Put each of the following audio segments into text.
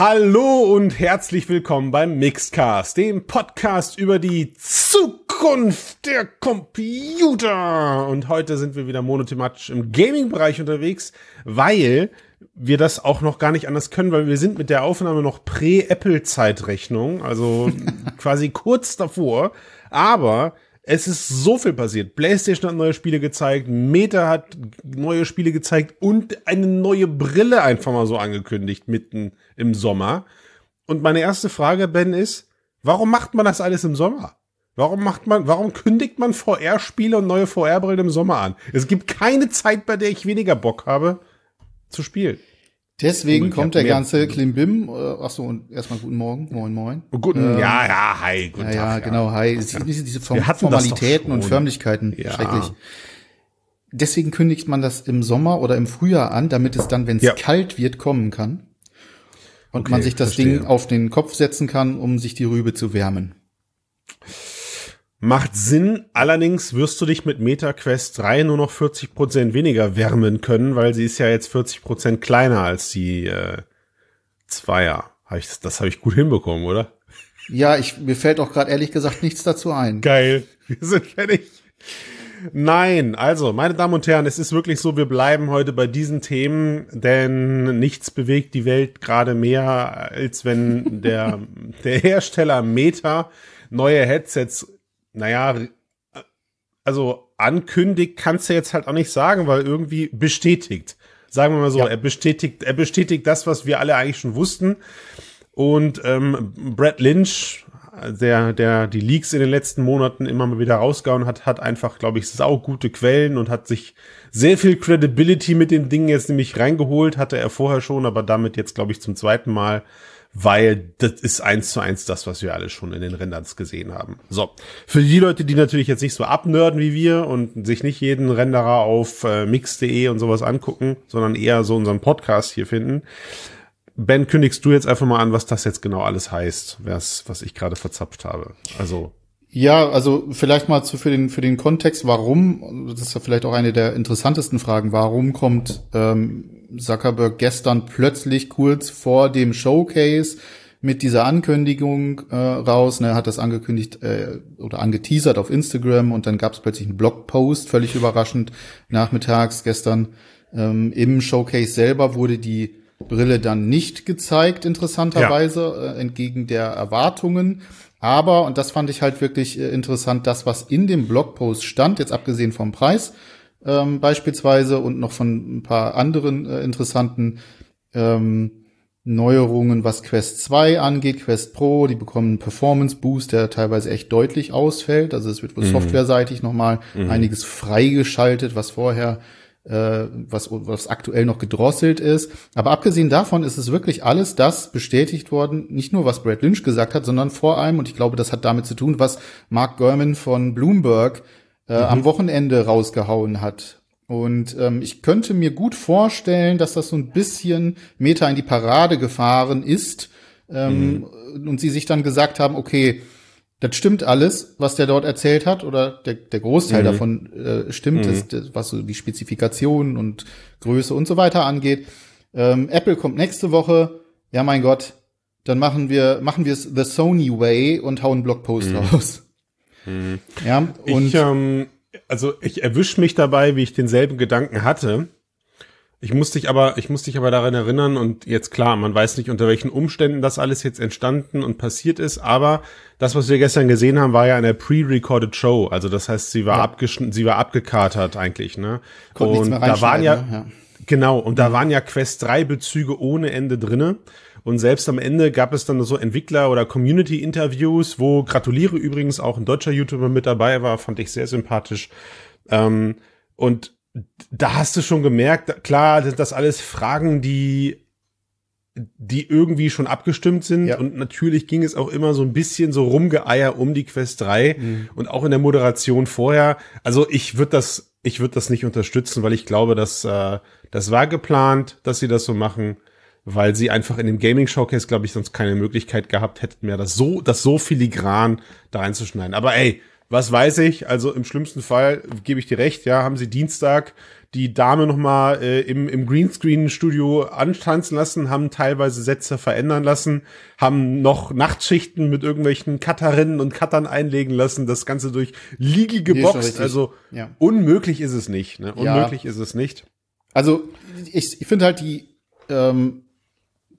Hallo und herzlich willkommen beim Mixcast, dem Podcast über die Zukunft der Computer. Und heute sind wir wieder monothematisch im Gaming-Bereich unterwegs, weil wir das auch noch gar nicht anders können, weil wir sind mit der Aufnahme noch Prä-Apple-Zeitrechnung, also quasi kurz davor. Aber es ist so viel passiert. PlayStation hat neue Spiele gezeigt, Meta hat neue Spiele gezeigt und eine neue Brille einfach mal so angekündigt mitten im Sommer. Und meine erste Frage, Ben, ist, warum macht man das alles im Sommer? Warum macht man, warum kündigt man VR-Spiele und neue VR-Brillen im Sommer an? Es gibt keine Zeit, bei der ich weniger Bock habe zu spielen. Deswegen oh, kommt der ganze Klimbim. Äh, achso, und erstmal guten Morgen. Moin, moin. Guten, ähm, ja, ja, hi, guten ja, Tag. Ja, genau, hi. Ja. Diese Form Formalitäten und Förmlichkeiten. Ja. Schrecklich. Deswegen kündigt man das im Sommer oder im Frühjahr an, damit es dann, wenn es ja. kalt wird, kommen kann. Und okay, man sich das verstehe. Ding auf den Kopf setzen kann, um sich die Rübe zu wärmen. Macht Sinn, allerdings wirst du dich mit MetaQuest 3 nur noch 40% weniger wärmen können, weil sie ist ja jetzt 40% kleiner als die äh, Zweier. Hab ich, das das habe ich gut hinbekommen, oder? Ja, ich, mir fällt auch gerade ehrlich gesagt nichts dazu ein. Geil, wir sind fertig. Nein, also, meine Damen und Herren, es ist wirklich so, wir bleiben heute bei diesen Themen, denn nichts bewegt die Welt gerade mehr, als wenn der, der Hersteller Meta neue Headsets, naja, äh, also ankündigt, kannst du jetzt halt auch nicht sagen, weil irgendwie bestätigt. Sagen wir mal so, ja. er bestätigt, er bestätigt das, was wir alle eigentlich schon wussten. Und ähm, Brad Lynch, der, der die Leaks in den letzten Monaten immer mal wieder rausgehauen hat, hat einfach, glaube ich, saugute Quellen und hat sich sehr viel Credibility mit den Dingen jetzt nämlich reingeholt, hatte er vorher schon, aber damit jetzt, glaube ich, zum zweiten Mal, weil das ist eins zu eins das, was wir alle schon in den Renderns gesehen haben. So, für die Leute, die natürlich jetzt nicht so abnörden wie wir und sich nicht jeden Renderer auf äh, mix.de und sowas angucken, sondern eher so unseren Podcast hier finden, Ben, kündigst du jetzt einfach mal an, was das jetzt genau alles heißt, was, was ich gerade verzapft habe. Also. Ja, also vielleicht mal zu, für den, für den Kontext, warum, das ist ja vielleicht auch eine der interessantesten Fragen, warum kommt ähm, Zuckerberg gestern plötzlich kurz vor dem Showcase mit dieser Ankündigung äh, raus, ne, hat das angekündigt äh, oder angeteasert auf Instagram und dann gab es plötzlich einen Blogpost, völlig überraschend, nachmittags gestern ähm, im Showcase selber wurde die Brille dann nicht gezeigt, interessanterweise, ja. äh, entgegen der Erwartungen. Aber, und das fand ich halt wirklich äh, interessant, das, was in dem Blogpost stand, jetzt abgesehen vom Preis ähm, beispielsweise und noch von ein paar anderen äh, interessanten ähm, Neuerungen, was Quest 2 angeht, Quest Pro, die bekommen einen Performance Boost, der teilweise echt deutlich ausfällt. Also es wird wohl mhm. softwareseitig nochmal mhm. einiges freigeschaltet, was vorher äh, was, was aktuell noch gedrosselt ist. Aber abgesehen davon ist es wirklich alles das bestätigt worden, nicht nur was Brad Lynch gesagt hat, sondern vor allem, und ich glaube, das hat damit zu tun, was Mark Gurman von Bloomberg äh, mhm. am Wochenende rausgehauen hat. Und ähm, ich könnte mir gut vorstellen, dass das so ein bisschen Meta in die Parade gefahren ist ähm, mhm. und sie sich dann gesagt haben, okay, das stimmt alles, was der dort erzählt hat, oder der, der Großteil mhm. davon äh, stimmt, mhm. ist, was so die Spezifikationen und Größe und so weiter angeht. Ähm, Apple kommt nächste Woche. Ja, mein Gott, dann machen wir machen wir es the Sony way und hauen Blogpost mhm. raus. Mhm. Ja, und ich, ähm, also ich erwische mich dabei, wie ich denselben Gedanken hatte ich muss dich aber, ich muss dich aber daran erinnern und jetzt klar, man weiß nicht unter welchen Umständen das alles jetzt entstanden und passiert ist, aber das, was wir gestern gesehen haben, war ja eine pre-recorded Show. Also das heißt, sie war ja. sie war abgekatert eigentlich, ne? Kommt und da waren ja, ne? ja, genau, und da mhm. waren ja Quest 3 Bezüge ohne Ende drinne. Und selbst am Ende gab es dann so Entwickler- oder Community-Interviews, wo gratuliere übrigens auch ein deutscher YouTuber mit dabei war, fand ich sehr sympathisch. Ähm, und da hast du schon gemerkt, klar, sind das alles Fragen, die die irgendwie schon abgestimmt sind ja. und natürlich ging es auch immer so ein bisschen so rumgeeier um die Quest 3 mhm. und auch in der Moderation vorher. Also ich würde das ich würde das nicht unterstützen, weil ich glaube, dass äh, das war geplant, dass sie das so machen, weil sie einfach in dem Gaming Showcase, glaube ich, sonst keine Möglichkeit gehabt hätten mehr das so das so filigran da reinzuschneiden. Aber ey, was weiß ich, also im schlimmsten Fall gebe ich dir recht, ja, haben sie Dienstag die Dame nochmal äh, im, im Greenscreen-Studio antanzen lassen, haben teilweise Sätze verändern lassen, haben noch Nachtschichten mit irgendwelchen Cutterinnen und Cuttern einlegen lassen, das Ganze durch Ligi geboxt. Also ja. unmöglich ist es nicht. Ne? Unmöglich ja. ist es nicht. Also ich, ich finde halt die, ähm,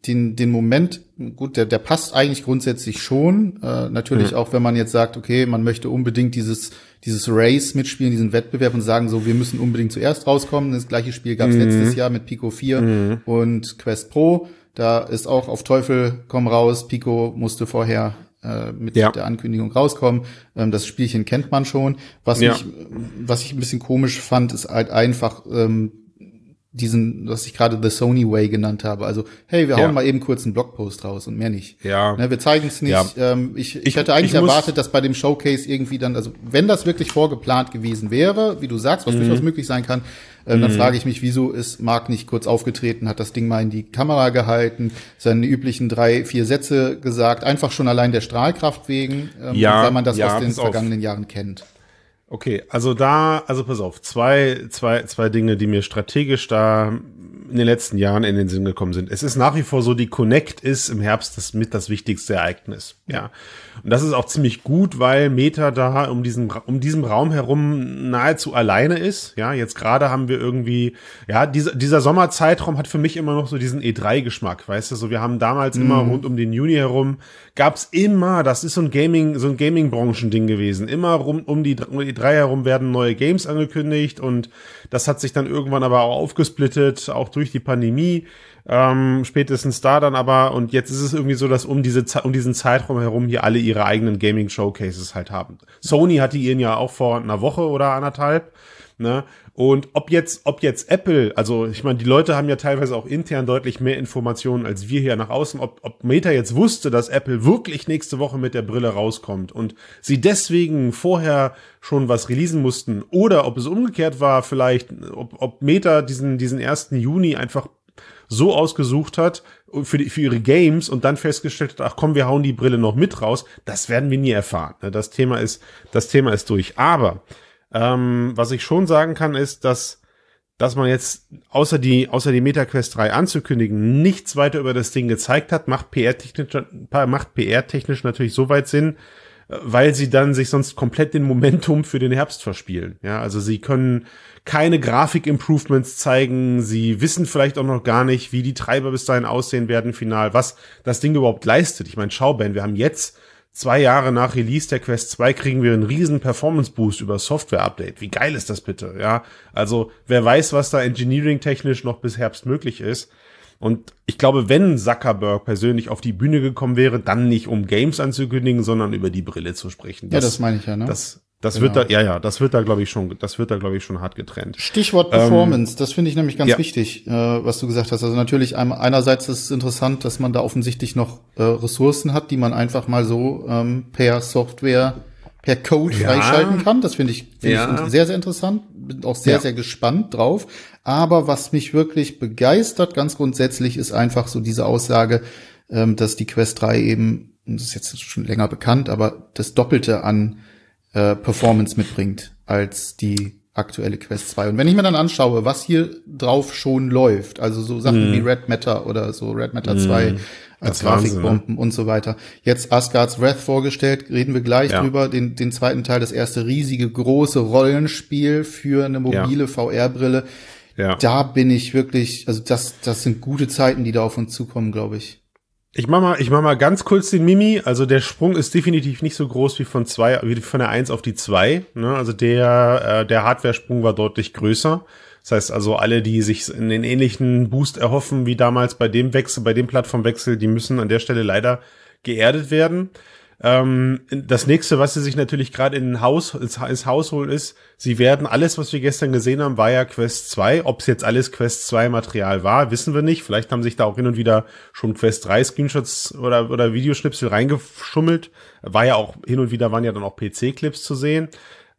den, den Moment, gut, der, der passt eigentlich grundsätzlich schon. Äh, natürlich mhm. auch, wenn man jetzt sagt, okay, man möchte unbedingt dieses, dieses Race mitspielen, diesen Wettbewerb und sagen so, wir müssen unbedingt zuerst rauskommen. Das gleiche Spiel gab es mhm. letztes Jahr mit Pico 4 mhm. und Quest Pro. Da ist auch auf Teufel komm raus, Pico musste vorher äh, mit ja. der Ankündigung rauskommen. Ähm, das Spielchen kennt man schon. Was, ja. mich, was ich ein bisschen komisch fand, ist halt einfach, ähm, diesen, was ich gerade The Sony Way genannt habe. Also, hey, wir hauen mal eben kurz einen Blogpost raus und mehr nicht. Ja. Ne, wir zeigen es nicht. Ja. Ähm, ich, ich, ich hätte eigentlich ich erwartet, dass bei dem Showcase irgendwie dann, also wenn das wirklich vorgeplant gewesen wäre, wie du sagst, was mhm. durchaus möglich sein kann, äh, mhm. dann frage ich mich, wieso ist Mark nicht kurz aufgetreten, hat das Ding mal in die Kamera gehalten, seine üblichen drei, vier Sätze gesagt, einfach schon allein der Strahlkraft wegen, ähm, ja, weil man das ja, aus den vergangenen auf. Jahren kennt. Okay, also da, also pass auf, zwei, zwei, zwei Dinge, die mir strategisch da in den letzten Jahren in den Sinn gekommen sind. Es ist nach wie vor so, die Connect ist im Herbst das mit das wichtigste Ereignis. Ja. Und das ist auch ziemlich gut, weil Meta da um diesen, um diesen Raum herum nahezu alleine ist. Ja, jetzt gerade haben wir irgendwie, ja, dieser, dieser Sommerzeitraum hat für mich immer noch so diesen E3-Geschmack, weißt du, so wir haben damals mhm. immer rund um den Juni herum, gab's immer, das ist so ein Gaming, so ein Gaming-Branchen-Ding gewesen. Immer rund um die, um die E3 herum werden neue Games angekündigt und das hat sich dann irgendwann aber auch aufgesplittet, auch durch durch die Pandemie, ähm, spätestens da dann aber, und jetzt ist es irgendwie so, dass um, diese, um diesen Zeitraum herum hier alle ihre eigenen Gaming-Showcases halt haben. Sony hatte ihren ja auch vor einer Woche oder anderthalb, ne? Und ob jetzt, ob jetzt Apple, also ich meine, die Leute haben ja teilweise auch intern deutlich mehr Informationen als wir hier nach außen, ob, ob Meta jetzt wusste, dass Apple wirklich nächste Woche mit der Brille rauskommt und sie deswegen vorher schon was releasen mussten oder ob es umgekehrt war, vielleicht, ob, ob Meta diesen, diesen ersten Juni einfach so ausgesucht hat für, die, für ihre Games und dann festgestellt hat, ach komm, wir hauen die Brille noch mit raus, das werden wir nie erfahren. Ne, das Thema ist, das Thema ist durch. Aber ähm, was ich schon sagen kann, ist, dass, dass man jetzt außer die, außer die MetaQuest 3 anzukündigen, nichts weiter über das Ding gezeigt hat, macht PR-technisch, macht PR-technisch natürlich soweit Sinn, äh, weil sie dann sich sonst komplett den Momentum für den Herbst verspielen. Ja, also sie können keine Grafik-Improvements zeigen. Sie wissen vielleicht auch noch gar nicht, wie die Treiber bis dahin aussehen werden final, was das Ding überhaupt leistet. Ich meine, schau, Ben, wir haben jetzt Zwei Jahre nach Release der Quest 2 kriegen wir einen riesen Performance-Boost über Software-Update. Wie geil ist das bitte? Ja, also wer weiß, was da engineering-technisch noch bis Herbst möglich ist. Und ich glaube, wenn Zuckerberg persönlich auf die Bühne gekommen wäre, dann nicht um Games anzukündigen, sondern über die Brille zu sprechen. Das, ja, das meine ich ja, ne? Das, das genau. wird da, ja, ja, das wird da, glaube ich, schon, das wird da, glaube ich, schon hart getrennt. Stichwort ähm, Performance, ähm, das finde ich nämlich ganz ja. wichtig, äh, was du gesagt hast. Also natürlich, einerseits ist es interessant, dass man da offensichtlich noch äh, Ressourcen hat, die man einfach mal so ähm, per Software, per Code ja. freischalten kann. Das finde ich, find ja. ich sehr, sehr interessant. Bin auch sehr, sehr gespannt drauf. Aber was mich wirklich begeistert, ganz grundsätzlich, ist einfach so diese Aussage, ähm, dass die Quest 3 eben, das ist jetzt schon länger bekannt, aber das Doppelte an äh, Performance mitbringt als die aktuelle Quest 2. Und wenn ich mir dann anschaue, was hier drauf schon läuft, also so Sachen mm. wie Red Matter oder so Red Matter mm. 2 als ne? Grafikbomben und so weiter. Jetzt Asgard's Wrath vorgestellt, reden wir gleich ja. drüber, den, den zweiten Teil, das erste riesige, große Rollenspiel für eine mobile ja. VR-Brille. Ja. Da bin ich wirklich, also das, das sind gute Zeiten, die da auf uns zukommen, glaube ich. Ich mach mal, ich mach mal ganz kurz den Mimi. Also der Sprung ist definitiv nicht so groß wie von zwei, wie von der eins auf die zwei. Ne? Also der, äh, der Hardware-Sprung war deutlich größer. Das heißt also, alle, die sich einen ähnlichen Boost erhoffen wie damals bei dem Wechsel, bei dem Plattformwechsel, die müssen an der Stelle leider geerdet werden. Ähm, das nächste, was sie sich natürlich gerade in Haus, ins, Haus holen, ist, sie werden alles, was wir gestern gesehen haben, war ja Quest 2. Ob es jetzt alles Quest 2 Material war, wissen wir nicht. Vielleicht haben sich da auch hin und wieder schon Quest 3 Screenshots oder, oder Videoschnipsel reingeschummelt. War ja auch, hin und wieder waren ja dann auch PC-Clips zu sehen.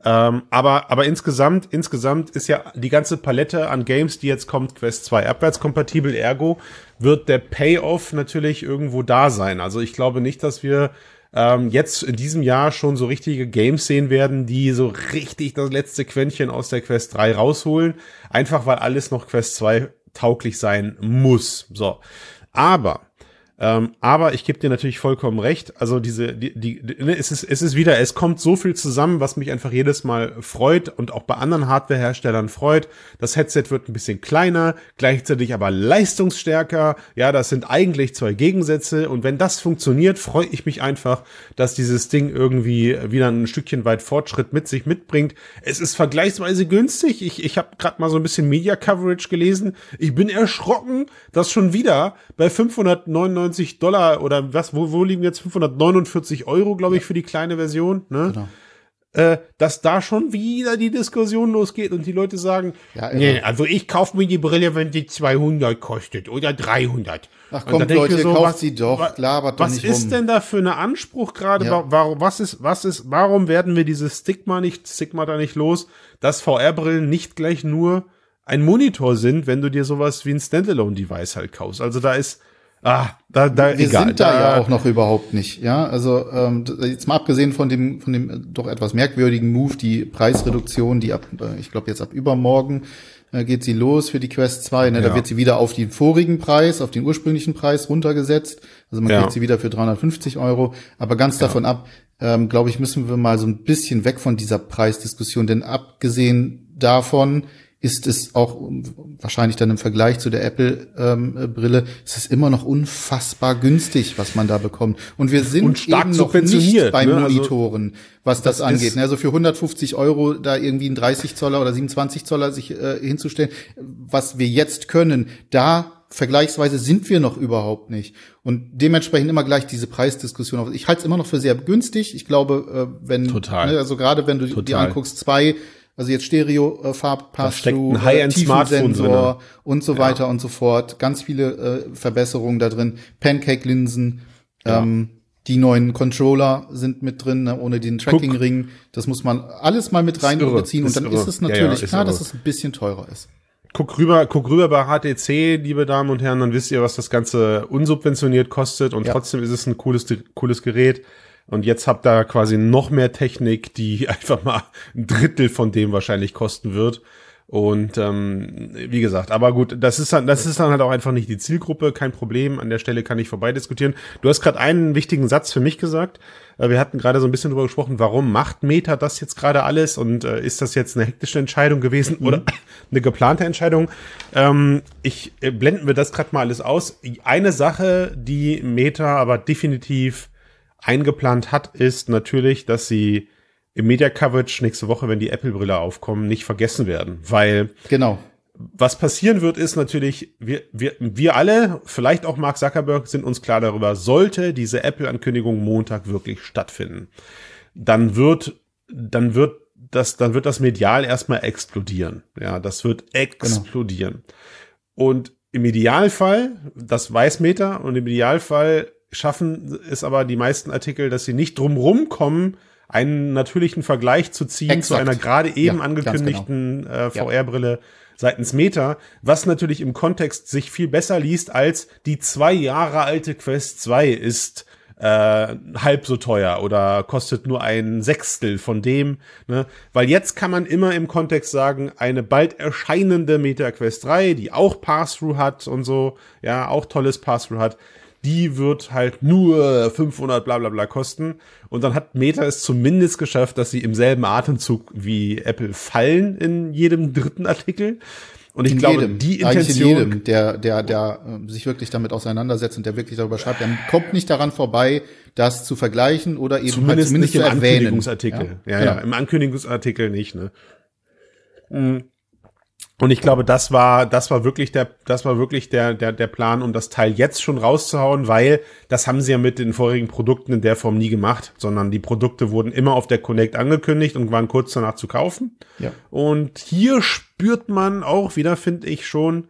Ähm, aber, aber insgesamt, insgesamt ist ja die ganze Palette an Games, die jetzt kommt, Quest 2 abwärtskompatibel, ergo wird der Payoff natürlich irgendwo da sein. Also ich glaube nicht, dass wir ähm, jetzt in diesem Jahr schon so richtige Games sehen werden, die so richtig das letzte Quäntchen aus der Quest 3 rausholen. Einfach weil alles noch Quest 2 tauglich sein muss. So. Aber ähm, aber ich gebe dir natürlich vollkommen recht. Also diese, die, die, ne, es ist, es ist wieder, es kommt so viel zusammen, was mich einfach jedes Mal freut und auch bei anderen Hardwareherstellern freut. Das Headset wird ein bisschen kleiner, gleichzeitig aber leistungsstärker. Ja, das sind eigentlich zwei Gegensätze. Und wenn das funktioniert, freue ich mich einfach, dass dieses Ding irgendwie wieder ein Stückchen weit Fortschritt mit sich mitbringt. Es ist vergleichsweise günstig. Ich, ich habe gerade mal so ein bisschen Media Coverage gelesen. Ich bin erschrocken, dass schon wieder bei 599 590 Dollar oder was, wo, wo liegen jetzt 549 Euro, glaube ich, ja. für die kleine Version, ne? Genau. Äh, dass da schon wieder die Diskussion losgeht und die Leute sagen, ja, nee, also ich kaufe mir die Brille, wenn die 200 kostet oder 300. Ach komm, Leute, kauft was, sie doch, labert doch Was ist rum. denn da für ein Anspruch gerade? Ja. Warum, was ist, was ist, warum werden wir dieses Stigma nicht, Stigma da nicht los, dass VR-Brillen nicht gleich nur ein Monitor sind, wenn du dir sowas wie ein Standalone-Device halt kaufst? Also da ist, Ah, da, da, wir egal. sind da, da, ja auch noch überhaupt nicht. Ja, also ähm, jetzt mal abgesehen von dem von dem äh, doch etwas merkwürdigen Move, die Preisreduktion, die ab, äh, ich glaube jetzt ab übermorgen äh, geht sie los für die Quest 2. Ne? Ja. Da wird sie wieder auf den vorigen Preis, auf den ursprünglichen Preis runtergesetzt. Also man ja. kriegt sie wieder für 350 Euro. Aber ganz ja. davon ab, ähm, glaube ich, müssen wir mal so ein bisschen weg von dieser Preisdiskussion, denn abgesehen davon ist es auch wahrscheinlich dann im Vergleich zu der Apple-Brille, ähm, ist es immer noch unfassbar günstig, was man da bekommt. Und wir sind und stark eben noch nicht bei ne? Also Monitoren, was das, das angeht. Also für 150 Euro da irgendwie ein 30 Zoller oder 27 Zoller sich äh, hinzustellen, was wir jetzt können, da vergleichsweise sind wir noch überhaupt nicht. Und dementsprechend immer gleich diese Preisdiskussion Ich halte es immer noch für sehr günstig. Ich glaube, äh, wenn, Total. Ne, also gerade wenn du Total. dir anguckst, zwei also jetzt Stereo, äh, Farbpass-Through, äh, Tiefensensor und so weiter ja. und so fort. Ganz viele äh, Verbesserungen da drin. Pancake-Linsen, ja. ähm, die neuen Controller sind mit drin, ne, ohne den Tracking-Ring. Das muss man alles mal mit reinbeziehen. Und dann irre. ist es natürlich ja, ist klar, irre. dass es ein bisschen teurer ist guck rüber, guck rüber bei HTC, liebe Damen und Herren, dann wisst ihr, was das Ganze unsubventioniert kostet und ja. trotzdem ist es ein cooles, cooles Gerät. Und jetzt habt ihr quasi noch mehr Technik, die einfach mal ein Drittel von dem wahrscheinlich kosten wird. Und ähm, wie gesagt, aber gut, das ist dann, das ist dann halt auch einfach nicht die Zielgruppe, kein Problem. An der Stelle kann ich vorbei diskutieren. Du hast gerade einen wichtigen Satz für mich gesagt. Äh, wir hatten gerade so ein bisschen drüber gesprochen, warum macht Meta das jetzt gerade alles und äh, ist das jetzt eine hektische Entscheidung gewesen mhm. oder eine geplante Entscheidung? Ähm, ich äh, blenden wir das gerade mal alles aus. Eine Sache, die Meta aber definitiv eingeplant hat, ist natürlich, dass sie im Media Coverage nächste Woche, wenn die Apple-Brille aufkommen, nicht vergessen werden. Weil genau. was passieren wird, ist natürlich, wir, wir, wir alle, vielleicht auch Mark Zuckerberg, sind uns klar darüber, sollte diese Apple-Ankündigung Montag wirklich stattfinden, dann wird, dann wird das, dann wird das medial erstmal explodieren. Ja, das wird genau. explodieren. Genau. Und im Idealfall, das weiß Meta, und im Idealfall schaffen es aber die meisten Artikel, dass sie nicht drumrum kommen, einen natürlichen Vergleich zu ziehen Exakt. zu einer gerade eben ja, angekündigten genau. äh, VR-Brille seitens Meta, was natürlich im Kontext sich viel besser liest als die zwei Jahre alte Quest 2 ist äh, halb so teuer oder kostet nur ein Sechstel von dem. Ne? Weil jetzt kann man immer im Kontext sagen, eine bald erscheinende Meta Quest 3, die auch Pass-Through hat und so, ja, auch tolles Pass-Through hat, die wird halt nur 500 bla bla bla kosten. Und dann hat Meta es zumindest geschafft, dass sie im selben Atemzug wie Apple fallen in jedem dritten Artikel. Und ich in glaube, jedem, die Intention. In jedem, der, der, der äh, sich wirklich damit auseinandersetzt und der wirklich darüber schreibt, der kommt nicht daran vorbei, das zu vergleichen oder eben zumindest, halt zumindest nicht im erwähnen. Ankündigungsartikel. Ja, ja, genau. ja, im Ankündigungsartikel nicht, ne? Mhm. Und ich glaube, das war, das war wirklich der, das war wirklich der, der, der Plan, um das Teil jetzt schon rauszuhauen, weil das haben sie ja mit den vorigen Produkten in der Form nie gemacht, sondern die Produkte wurden immer auf der Connect angekündigt und waren kurz danach zu kaufen. Ja. Und hier spürt man auch wieder, finde ich schon,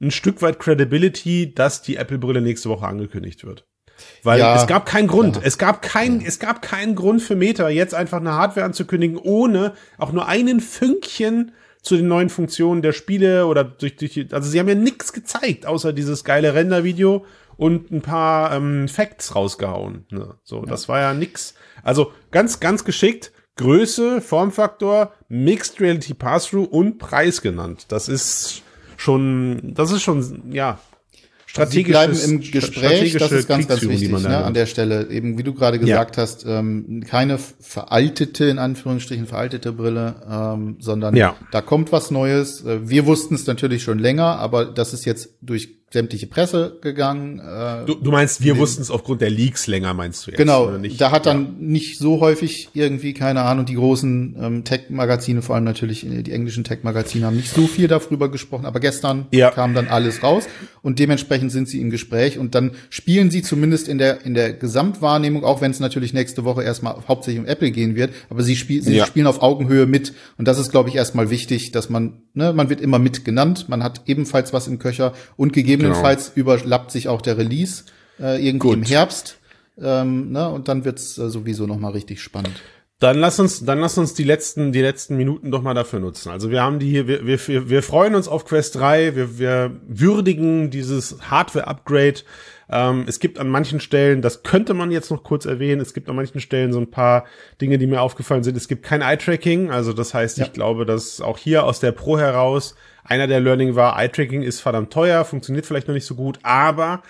ein Stück weit Credibility, dass die Apple-Brille nächste Woche angekündigt wird. Weil ja, es gab keinen Grund. Ja. Es gab keinen, ja. es gab keinen Grund für Meta, jetzt einfach eine Hardware anzukündigen, ohne auch nur einen Fünkchen zu den neuen Funktionen der Spiele oder durch, durch also sie haben ja nichts gezeigt, außer dieses geile Render-Video und ein paar ähm, Facts rausgehauen. Ne? So, ja. das war ja nix. Also ganz, ganz geschickt. Größe, Formfaktor, Mixed Reality Pass-Through und Preis genannt. Das ist schon, das ist schon, ja, strategisch Sie bleiben im Gespräch, das ist ganz, ganz wichtig ne, an der Stelle. Eben, wie du gerade gesagt ja. hast, ähm, keine veraltete, in Anführungsstrichen veraltete Brille, ähm, sondern ja. da kommt was Neues. Äh, wir wussten es natürlich schon länger, aber das ist jetzt durch sämtliche Presse gegangen. Äh, du, du meinst, wir wussten es aufgrund der Leaks länger, meinst du jetzt? Genau, da hat dann ja. nicht so häufig irgendwie, keine Ahnung, die großen ähm, Tech-Magazine, vor allem natürlich äh, die englischen Tech-Magazine, haben nicht so viel darüber gesprochen, aber gestern ja. kam dann alles raus und dementsprechend sind sie im Gespräch und dann spielen sie zumindest in der, in der Gesamtwahrnehmung, auch wenn es natürlich nächste Woche erstmal hauptsächlich um Apple gehen wird, aber sie, spiel, sie ja. spielen auf Augenhöhe mit und das ist, glaube ich, erstmal wichtig, dass man, ne, man wird immer mitgenannt, man hat ebenfalls was im Köcher und gegeben gegebenenfalls genau. überlappt sich auch der Release äh, irgendwie Gut. im Herbst. Ähm, ne? Und dann wird's äh, sowieso nochmal richtig spannend. Dann lass uns, dann lass uns die letzten, die letzten Minuten doch mal dafür nutzen. Also wir haben die hier, wir, wir, wir freuen uns auf Quest 3, wir, wir würdigen dieses Hardware-Upgrade ähm, es gibt an manchen Stellen, das könnte man jetzt noch kurz erwähnen, es gibt an manchen Stellen so ein paar Dinge, die mir aufgefallen sind. Es gibt kein Eye-Tracking, also das heißt, ja. ich glaube, dass auch hier aus der Pro heraus einer der Learning war, Eye-Tracking ist verdammt teuer, funktioniert vielleicht noch nicht so gut, aber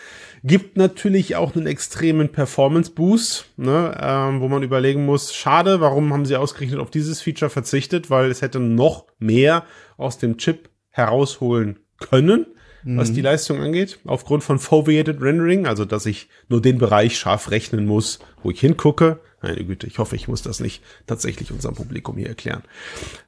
gibt natürlich auch einen extremen Performance-Boost, ne, ähm, wo man überlegen muss, schade, warum haben sie ausgerechnet auf dieses Feature verzichtet, weil es hätte noch mehr aus dem Chip herausholen können mhm. was die mhm. Leistung angeht, aufgrund von Foveated Rendering, also dass ich nur den Bereich scharf rechnen muss, wo ich hingucke. Meine Güte, ich hoffe, ich muss das nicht tatsächlich unserem Publikum hier erklären.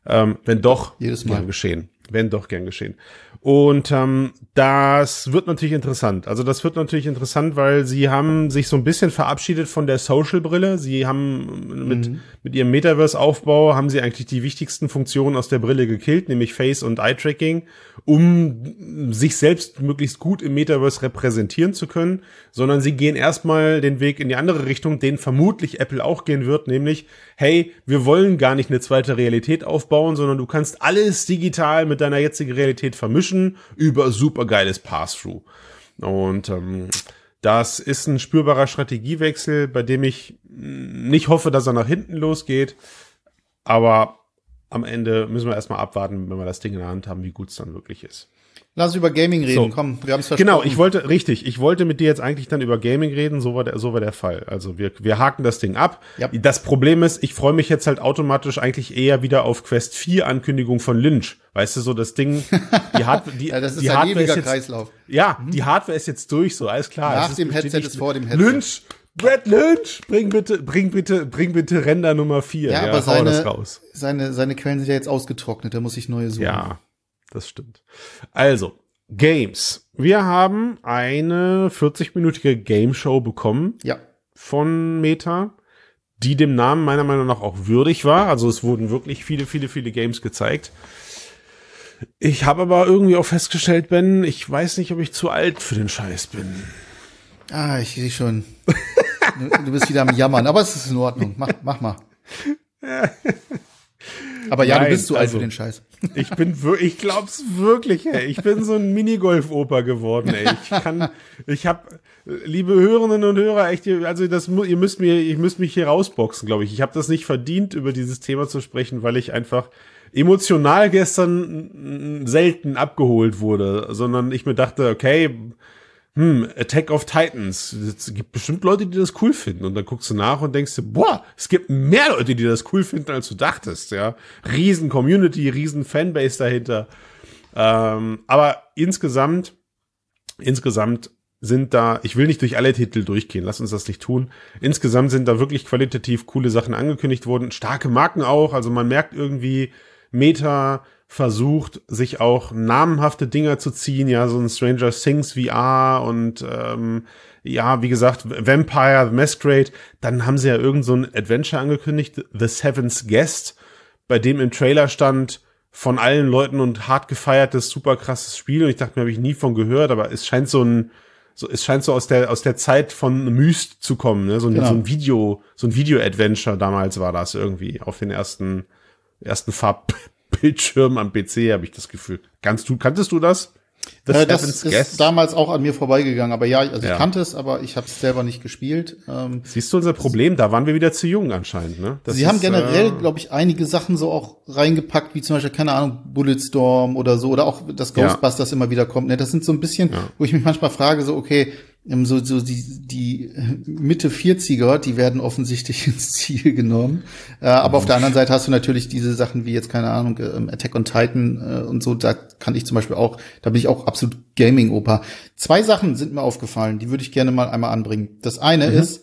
Ähm, wenn doch, Jedes Mal. gern geschehen. Wenn doch, gern geschehen. Und ähm, das wird natürlich interessant. Also das wird natürlich interessant, weil sie haben sich so ein bisschen verabschiedet von der Social-Brille. Sie haben mit, mhm. mit ihrem Metaverse-Aufbau haben sie eigentlich die wichtigsten Funktionen aus der Brille gekillt, nämlich Face und Eye-Tracking, um sich selbst möglichst gut im Metaverse repräsentieren zu können, sondern sie gehen erstmal den Weg in die andere Richtung, den vermutlich Apple auch gehen wird, nämlich, hey, wir wollen gar nicht eine zweite Realität aufbauen, sondern du kannst alles digital mit deiner jetzigen Realität vermischen Motion über geiles Pass-Through. Und ähm, das ist ein spürbarer Strategiewechsel, bei dem ich nicht hoffe, dass er nach hinten losgeht. Aber am Ende müssen wir erstmal abwarten, wenn wir das Ding in der Hand haben, wie gut es dann wirklich ist. Lass über Gaming reden, so. komm, wir haben es Genau, ich wollte, richtig, ich wollte mit dir jetzt eigentlich dann über Gaming reden, so war der, so war der Fall. Also wir, wir haken das Ding ab. Ja. Das Problem ist, ich freue mich jetzt halt automatisch eigentlich eher wieder auf Quest 4 Ankündigung von Lynch. Weißt du, so das Ding, die, Hardware, die, ja, das ist die ein Hardware ist jetzt, Kreislauf. Ja, mhm. die Hardware ist jetzt durch, so alles klar. Nach dem Headset ist vor dem Headset. Lynch, Brad Lynch, bring bitte, bring bitte, bring bitte Render Nummer 4. Ja, ja aber seine, seine, seine Quellen sind ja jetzt ausgetrocknet, da muss ich neue suchen. Ja das stimmt. Also, Games. Wir haben eine 40-minütige Gameshow bekommen. Ja. Von Meta, die dem Namen meiner Meinung nach auch würdig war. Also es wurden wirklich viele, viele, viele Games gezeigt. Ich habe aber irgendwie auch festgestellt, Ben, ich weiß nicht, ob ich zu alt für den Scheiß bin. Ah, ich sehe schon. du bist wieder am Jammern, aber es ist in Ordnung. Mach, mach mal. Aber ja, Nein, du bist zu alt für also den Scheiß. Ich bin wirklich, ich glaub's wirklich, ey. Ich bin so ein Minigolf-Opa geworden, ey. Ich kann, ich hab, liebe Hörerinnen und Hörer, echt, also das, ihr müsst mir, ich müsst mich hier rausboxen, glaube ich. Ich habe das nicht verdient, über dieses Thema zu sprechen, weil ich einfach emotional gestern selten abgeholt wurde, sondern ich mir dachte, okay, hm, Attack of Titans. Es gibt bestimmt Leute, die das cool finden. Und dann guckst du nach und denkst dir, boah, es gibt mehr Leute, die das cool finden, als du dachtest, ja. Riesen Community, riesen Fanbase dahinter. Ähm, aber insgesamt, insgesamt sind da, ich will nicht durch alle Titel durchgehen, lass uns das nicht tun. Insgesamt sind da wirklich qualitativ coole Sachen angekündigt worden, starke Marken auch, also man merkt irgendwie Meta, versucht, sich auch namenhafte Dinger zu ziehen, ja, so ein Stranger Things VR und ähm, ja, wie gesagt, Vampire, The Masquerade, dann haben sie ja irgend so ein Adventure angekündigt, The Seventh Guest, bei dem im Trailer stand von allen Leuten und hart gefeiertes, super krasses Spiel und ich dachte mir, habe ich nie von gehört, aber es scheint so ein so, es scheint so aus der, aus der Zeit von Myst zu kommen, ne? so, genau. so ein Video, so ein Video-Adventure damals war das irgendwie auf den ersten, ersten Farb Bildschirm am PC, habe ich das Gefühl. Kannst du, kanntest du das? Äh, das ist Guest? damals auch an mir vorbeigegangen, aber ja, also ja. ich kannte es, aber ich habe es selber nicht gespielt. Ähm, Siehst du unser Problem? Da waren wir wieder zu jung anscheinend. Ne? Das sie ist, haben äh, generell, äh, glaube ich, einige Sachen so auch reingepackt, wie zum Beispiel keine Ahnung Bulletstorm oder so oder auch das Ghostbusters ja. immer wieder kommt. Ne? Das sind so ein bisschen, ja. wo ich mich manchmal frage, so okay, ähm, so, so die, die Mitte 40er, die werden offensichtlich ins Ziel genommen. Äh, aber mhm. auf der anderen Seite hast du natürlich diese Sachen wie jetzt, keine Ahnung, äh, Attack on Titan äh, und so, da kann ich zum Beispiel auch, da bin ich auch absolut Gaming-Opa. Zwei Sachen sind mir aufgefallen, die würde ich gerne mal einmal anbringen. Das eine mhm. ist,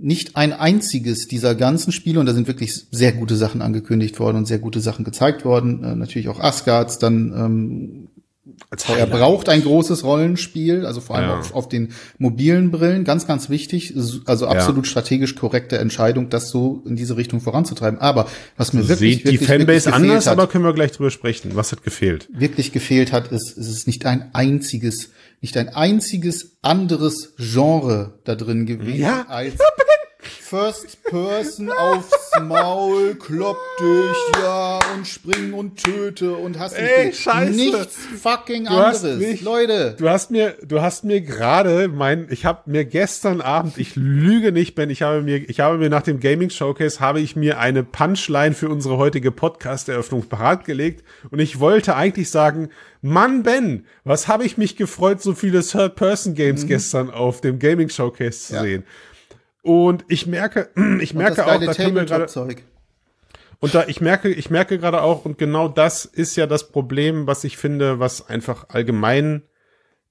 nicht ein einziges dieser ganzen Spiele, und da sind wirklich sehr gute Sachen angekündigt worden und sehr gute Sachen gezeigt worden, äh, natürlich auch Asgards, dann ähm, als Er braucht ein großes Rollenspiel, also vor allem ja. auf, auf, den mobilen Brillen, ganz, ganz wichtig, also absolut ja. strategisch korrekte Entscheidung, das so in diese Richtung voranzutreiben. Aber was mir wirklich, Seht wirklich, die Fanbase anders, hat, aber können wir gleich drüber sprechen. Was hat gefehlt? Wirklich gefehlt hat, ist, ist es nicht ein einziges, nicht ein einziges anderes Genre da drin gewesen ja. als First Person aufs Maul, klopp dich, ja, und spring und töte und hast Ey, nicht Scheiße. nichts fucking du anderes. Mich, Leute. Du hast mir, du hast mir gerade mein, ich habe mir gestern Abend, ich lüge nicht, Ben, ich habe mir, ich habe mir nach dem Gaming Showcase, habe ich mir eine Punchline für unsere heutige Podcast-Eröffnung parat gelegt und ich wollte eigentlich sagen, Mann, Ben, was habe ich mich gefreut, so viele Third-Person-Games mhm. gestern auf dem Gaming Showcase zu ja. sehen. Und ich merke, ich merke auch, da können wir gerade. Und da ich merke, ich merke gerade auch, und genau das ist ja das Problem, was ich finde, was einfach allgemein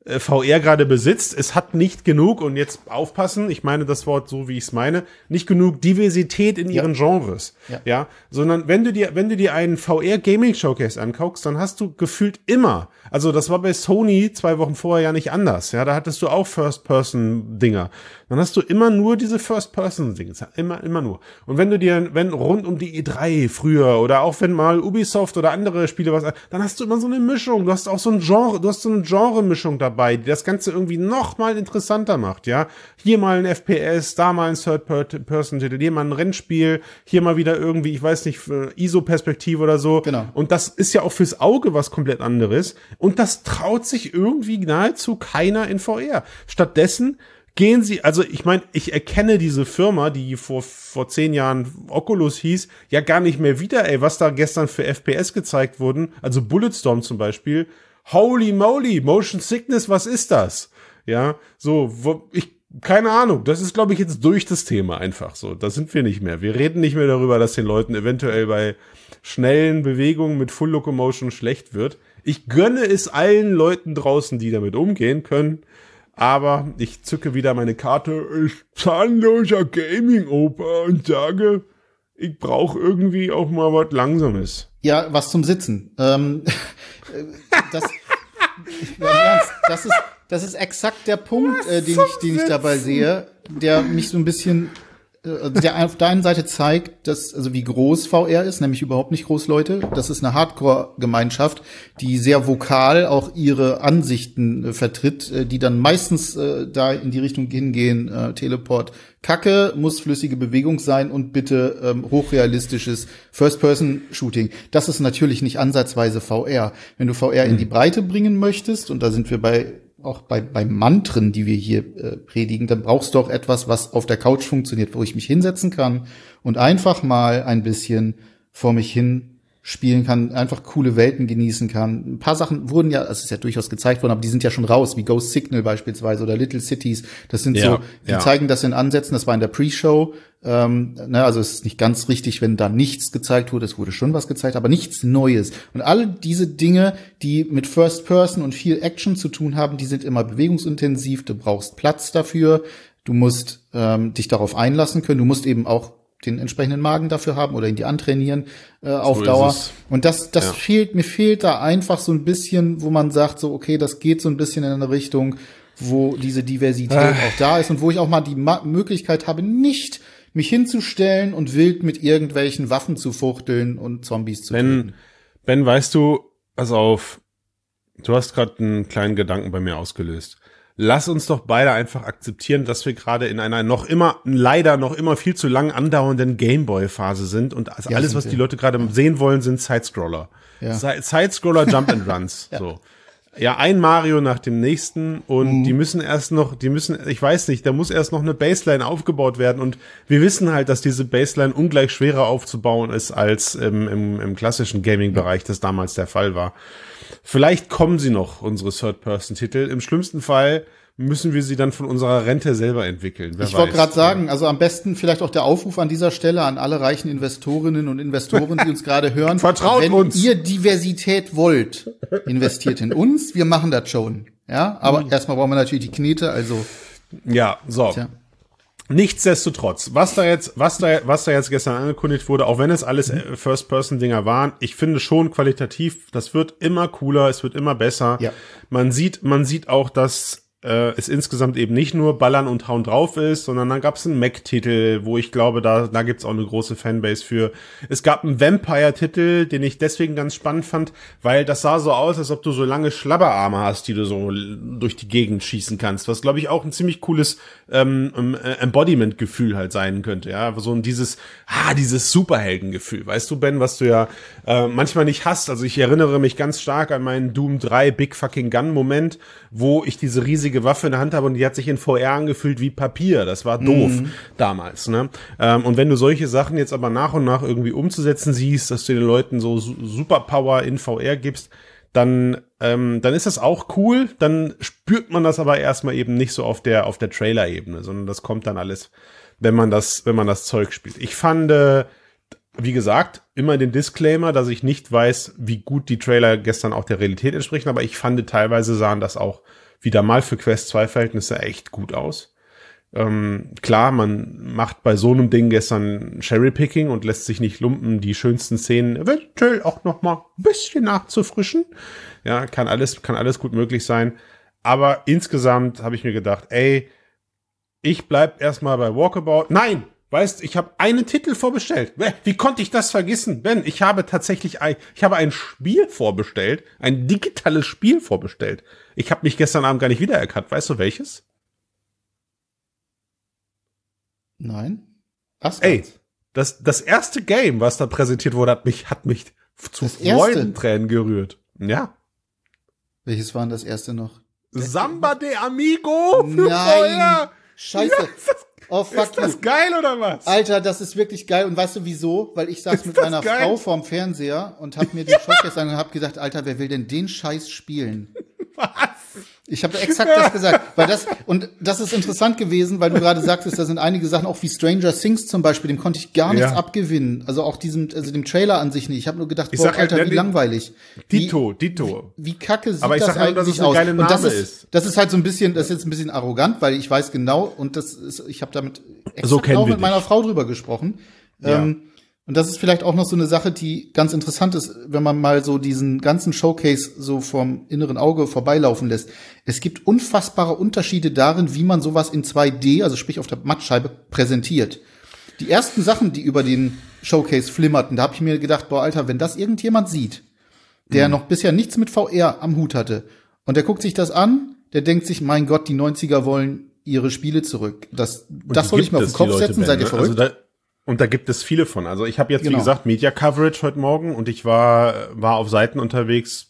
äh, VR gerade besitzt. Es hat nicht genug, und jetzt aufpassen, ich meine das Wort so, wie ich es meine, nicht genug Diversität in ja. ihren Genres. Ja. ja. Sondern wenn du dir, wenn du dir einen VR Gaming Showcase anguckst, dann hast du gefühlt immer, also das war bei Sony zwei Wochen vorher ja nicht anders. Ja, da hattest du auch First-Person-Dinger dann hast du immer nur diese First-Person-Dings. Immer, immer nur. Und wenn du dir, wenn rund um die E3 früher oder auch wenn mal Ubisoft oder andere Spiele was, dann hast du immer so eine Mischung. Du hast auch so ein Genre, du hast so eine Genre-Mischung dabei, die das Ganze irgendwie nochmal interessanter macht, ja. Hier mal ein FPS, da mal ein Third-Person-Titel, hier mal ein Rennspiel, hier mal wieder irgendwie, ich weiß nicht, ISO-Perspektive oder so. Genau. Und das ist ja auch fürs Auge was komplett anderes. Und das traut sich irgendwie nahezu keiner in VR. Stattdessen gehen sie, also ich meine, ich erkenne diese Firma, die vor, vor zehn Jahren Oculus hieß, ja gar nicht mehr wieder, ey, was da gestern für FPS gezeigt wurden, also Bulletstorm zum Beispiel. Holy moly, Motion Sickness, was ist das? Ja, so, wo, ich, keine Ahnung, das ist, glaube ich, jetzt durch das Thema einfach so. Da sind wir nicht mehr. Wir reden nicht mehr darüber, dass den Leuten eventuell bei schnellen Bewegungen mit Full Locomotion schlecht wird. Ich gönne es allen Leuten draußen, die damit umgehen können. Aber ich zücke wieder meine Karte als zahnloser Gaming-Opa und sage, ich brauche irgendwie auch mal was Langsames. Ja, was zum Sitzen. Ähm, äh, das, das, ist, das ist exakt der Punkt, was äh, den, ich, den ich dabei sehe, der mich so ein bisschen äh, der auf der einen Seite zeigt, dass, also wie groß VR ist, nämlich überhaupt nicht groß Leute. Das ist eine Hardcore-Gemeinschaft, die sehr vokal auch ihre Ansichten äh, vertritt, äh, die dann meistens äh, da in die Richtung hingehen, äh, Teleport Kacke, muss flüssige Bewegung sein und bitte ähm, hochrealistisches First-Person-Shooting. Das ist natürlich nicht ansatzweise VR. Wenn du VR mhm. in die Breite bringen möchtest, und da sind wir bei auch bei, bei Mantren, die wir hier äh, predigen, dann brauchst du auch etwas, was auf der Couch funktioniert, wo ich mich hinsetzen kann und einfach mal ein bisschen vor mich hin spielen kann, einfach coole Welten genießen kann. Ein paar Sachen wurden ja, es ist ja durchaus gezeigt worden, aber die sind ja schon raus, wie Ghost Signal beispielsweise oder Little Cities. Das sind ja, so, die ja. zeigen das in Ansätzen, das war in der Pre-Show. Ähm, na, ne, also es ist nicht ganz richtig, wenn da nichts gezeigt wurde, es wurde schon was gezeigt, aber nichts Neues. Und alle diese Dinge, die mit First Person und viel Action zu tun haben, die sind immer bewegungsintensiv, du brauchst Platz dafür, du musst ähm, dich darauf einlassen können, du musst eben auch den entsprechenden Magen dafür haben oder ihn die antrainieren äh, auf so Dauer. Und das, das ja. fehlt, mir fehlt da einfach so ein bisschen, wo man sagt, so, okay, das geht so ein bisschen in eine Richtung, wo diese Diversität Ach. Äh. auch da ist und wo ich auch mal die Ma Möglichkeit habe, nicht mich hinzustellen und wild mit irgendwelchen Waffen zu fuchteln und Zombies zu ben, töten. Ben, weißt du, pass auf, du hast gerade einen kleinen Gedanken bei mir ausgelöst lass uns doch beide einfach akzeptieren, dass wir gerade in einer noch immer, leider noch immer viel zu lang andauernden Gameboy-Phase sind und also ja, alles, was die Leute gerade sehen wollen, sind Sidescroller. Ja. Sidescroller Jump and Runs. ja. So. Ja, ein Mario nach dem nächsten und mhm. die müssen erst noch, die müssen, ich weiß nicht, da muss erst noch eine Baseline aufgebaut werden und wir wissen halt, dass diese Baseline ungleich schwerer aufzubauen ist als im, im, im klassischen Gaming-Bereich, das damals der Fall war. Vielleicht kommen sie noch, unsere Third-Person-Titel. Im schlimmsten Fall müssen wir sie dann von unserer Rente selber entwickeln. Wer ich wollte gerade sagen, also am besten vielleicht auch der Aufruf an dieser Stelle an alle reichen Investorinnen und Investoren, die uns gerade hören. Vertraut wenn uns. Wenn ihr Diversität wollt, investiert in uns. Wir machen das schon. Ja, aber mhm. erstmal brauchen wir natürlich die Knete, also. Ja, so. Tja. Nichtsdestotrotz, was da jetzt, was da, was da jetzt gestern angekündigt wurde, auch wenn es alles äh, First-Person-Dinger waren, ich finde schon qualitativ, das wird immer cooler, es wird immer besser. Ja. Man sieht, man sieht auch, dass äh, es insgesamt eben nicht nur Ballern und Hauen drauf ist, sondern dann gab es einen Mac-Titel, wo ich glaube, da, da gibt's auch eine große Fanbase für. Es gab einen Vampire-Titel, den ich deswegen ganz spannend fand, weil das sah so aus, als ob du so lange Schlabberarme hast, die du so durch die Gegend schießen kannst, was glaube ich auch ein ziemlich cooles ähm, ähm äh, Embodiment-Gefühl halt sein könnte, ja, so ein dieses, ah, dieses Superhelden-Gefühl, weißt du, Ben, was du ja äh, manchmal nicht hast, also ich erinnere mich ganz stark an meinen Doom 3 Big Fucking Gun-Moment, wo ich diese riesige richtige Waffe in der Hand habe und die hat sich in VR angefühlt wie Papier. Das war doof mhm. damals. Ne? Ähm, und wenn du solche Sachen jetzt aber nach und nach irgendwie umzusetzen siehst, dass du den Leuten so Superpower in VR gibst, dann, ähm, dann ist das auch cool. Dann spürt man das aber erstmal eben nicht so auf der, auf der Trailer-Ebene, sondern das kommt dann alles, wenn man das, wenn man das Zeug spielt. Ich fand, äh, wie gesagt, immer den Disclaimer, dass ich nicht weiß, wie gut die Trailer gestern auch der Realität entsprechen, aber ich fand teilweise sahen das auch wieder mal für Quest 2 Verhältnisse echt gut aus. Ähm, klar, man macht bei so einem Ding gestern Cherry-Picking und lässt sich nicht lumpen, die schönsten Szenen eventuell auch noch mal ein bisschen nachzufrischen. Ja, kann alles, kann alles gut möglich sein. Aber insgesamt habe ich mir gedacht, ey, ich bleib erstmal bei Walkabout. Nein, Weißt, ich habe einen Titel vorbestellt. Wie konnte ich das vergessen? Ben, ich habe tatsächlich ein, ich habe ein Spiel vorbestellt, ein digitales Spiel vorbestellt. Ich habe mich gestern Abend gar nicht wiedererkannt. Weißt du welches? Nein. Was? Ey, das das erste Game, was da präsentiert wurde, hat mich hat mich zu Freudentränen gerührt. Ja. Welches war denn das erste noch? Samba de Amigo für Nein. Feuer. Scheiße. Ja, ist das, oh fuck ist das geil oder was? Alter, das ist wirklich geil. Und weißt du wieso? Weil ich saß ist mit meiner geil? Frau vorm Fernseher und hab mir den ja. Schock gestern und hab gesagt, Alter, wer will denn den Scheiß spielen? Was? Ich habe exakt das gesagt, weil das und das ist interessant gewesen, weil du gerade sagtest, da sind einige Sachen auch wie Stranger Things zum Beispiel, dem konnte ich gar nichts ja. abgewinnen, also auch diesem, also dem Trailer an sich nicht. Ich habe nur gedacht, ich boah, sag, halt, Alter, wie langweilig. Dito, Dito. Wie, wie kacke sieht Aber ich das sag eigentlich halt, dass aus? und das ist, ist, das ist halt so ein bisschen, das ist jetzt ein bisschen arrogant, weil ich weiß genau und das ist, ich habe damit exakt so genau mit dich. meiner Frau drüber gesprochen. Ja. Ähm, und das ist vielleicht auch noch so eine Sache, die ganz interessant ist, wenn man mal so diesen ganzen Showcase so vom inneren Auge vorbeilaufen lässt. Es gibt unfassbare Unterschiede darin, wie man sowas in 2D, also sprich auf der Mattscheibe, präsentiert. Die ersten Sachen, die über den Showcase flimmerten, da habe ich mir gedacht, boah, Alter, wenn das irgendjemand sieht, der mhm. noch bisher nichts mit VR am Hut hatte, und der guckt sich das an, der denkt sich, mein Gott, die 90er wollen ihre Spiele zurück. Das, das soll ich mir auf den Kopf setzen, seid ihr ne? also verrückt? Also und da gibt es viele von. Also ich habe jetzt, genau. wie gesagt, Media Coverage heute Morgen und ich war, war auf Seiten unterwegs,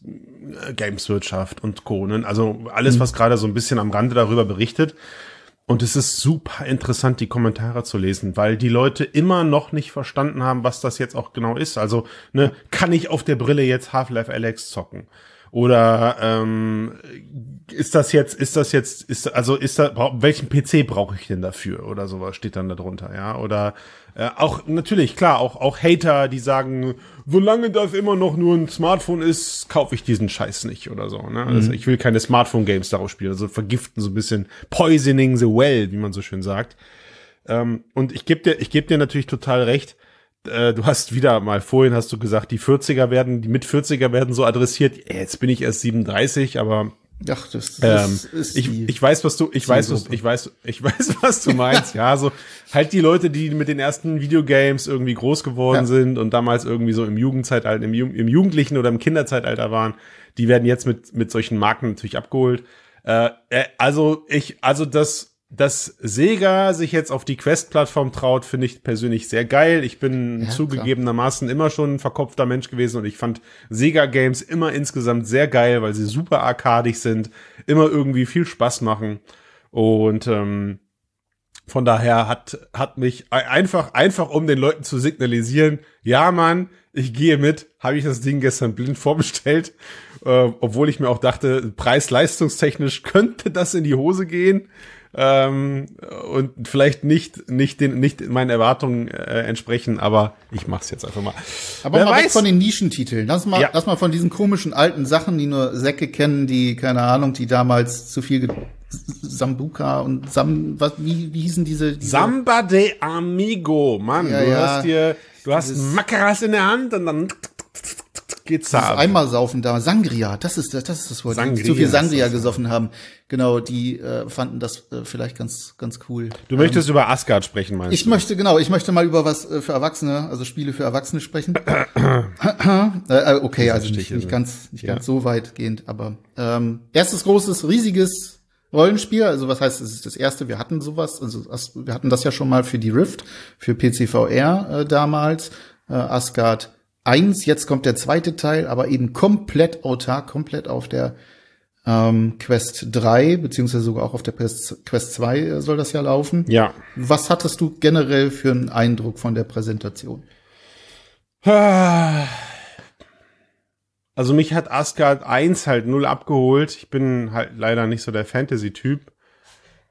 äh, Gameswirtschaft und Co. Ne? Also alles, mhm. was gerade so ein bisschen am Rande darüber berichtet. Und es ist super interessant, die Kommentare zu lesen, weil die Leute immer noch nicht verstanden haben, was das jetzt auch genau ist. Also, ne, kann ich auf der Brille jetzt Half-Life Alex zocken? Oder ähm, ist das jetzt, ist das jetzt, ist also ist da, welchen PC brauche ich denn dafür oder sowas steht dann da drunter, ja? Oder äh, auch natürlich klar, auch auch Hater, die sagen, solange das immer noch nur ein Smartphone ist, kaufe ich diesen Scheiß nicht oder so. Ne? Also mhm. Also ich will keine Smartphone-Games darauf spielen, also vergiften so ein bisschen, poisoning the well, wie man so schön sagt. Ähm, und ich geb dir, ich geb dir natürlich total recht äh, du hast wieder mal vorhin hast du gesagt, die 40er werden, die mit 40er werden so adressiert. Jetzt bin ich erst 37, aber Ach, das, das ähm, ist ich, ich weiß, was du, ich weiß, was, ich weiß, ich weiß, was du meinst. ja, so halt die Leute, die mit den ersten Videogames irgendwie groß geworden ja. sind und damals irgendwie so im Jugendzeitalter, im, im Jugendlichen oder im Kinderzeitalter waren, die werden jetzt mit mit solchen Marken natürlich abgeholt. Äh, äh also ich, also das dass Sega sich jetzt auf die Quest-Plattform traut, finde ich persönlich sehr geil. Ich bin ja, zugegebenermaßen klar. immer schon ein verkopfter Mensch gewesen und ich fand Sega-Games immer insgesamt sehr geil, weil sie super arkadig sind, immer irgendwie viel Spaß machen. Und ähm, von daher hat, hat mich einfach, einfach um den Leuten zu signalisieren, ja Mann, ich gehe mit, habe ich das Ding gestern blind vorbestellt, äh, obwohl ich mir auch dachte, preis-leistungstechnisch könnte das in die Hose gehen ähm, und vielleicht nicht, nicht, den, nicht meinen Erwartungen äh, entsprechen, aber ich mach's jetzt einfach mal. Aber Wer mal weiß. von den Nischentiteln. Lass mal, ja. lass mal von diesen komischen alten Sachen, die nur Säcke kennen, die, keine Ahnung, die damals zu viel Sambuka und Sam, was, wie, wie hießen diese, diese? Samba de Amigo, Mann, ja, du ja. hast dir, du hast Makaras in der Hand und dann geht's Dieses einmal saufen da. Sangria, das ist das, das ist das Wort. Sangria, zu viel Sangria gesoffen haben. Genau, die äh, fanden das äh, vielleicht ganz ganz cool. Du ähm, möchtest über Asgard sprechen, meinst ich du? Ich möchte genau, ich möchte mal über was äh, für Erwachsene, also Spiele für Erwachsene sprechen. äh, äh okay, also nicht, nicht ganz nicht ja. ganz so weitgehend, aber ähm, erstes großes riesiges Rollenspiel, also was heißt, es ist das erste, wir hatten sowas, also wir hatten das ja schon mal für die Rift, für PCVR äh, damals, äh, Asgard eins, jetzt kommt der zweite Teil, aber eben komplett autark, komplett auf der ähm, Quest 3, beziehungsweise sogar auch auf der Quest 2 äh, soll das ja laufen. Ja. Was hattest du generell für einen Eindruck von der Präsentation? Ah. Also mich hat Asgard 1 halt null abgeholt. Ich bin halt leider nicht so der Fantasy-Typ.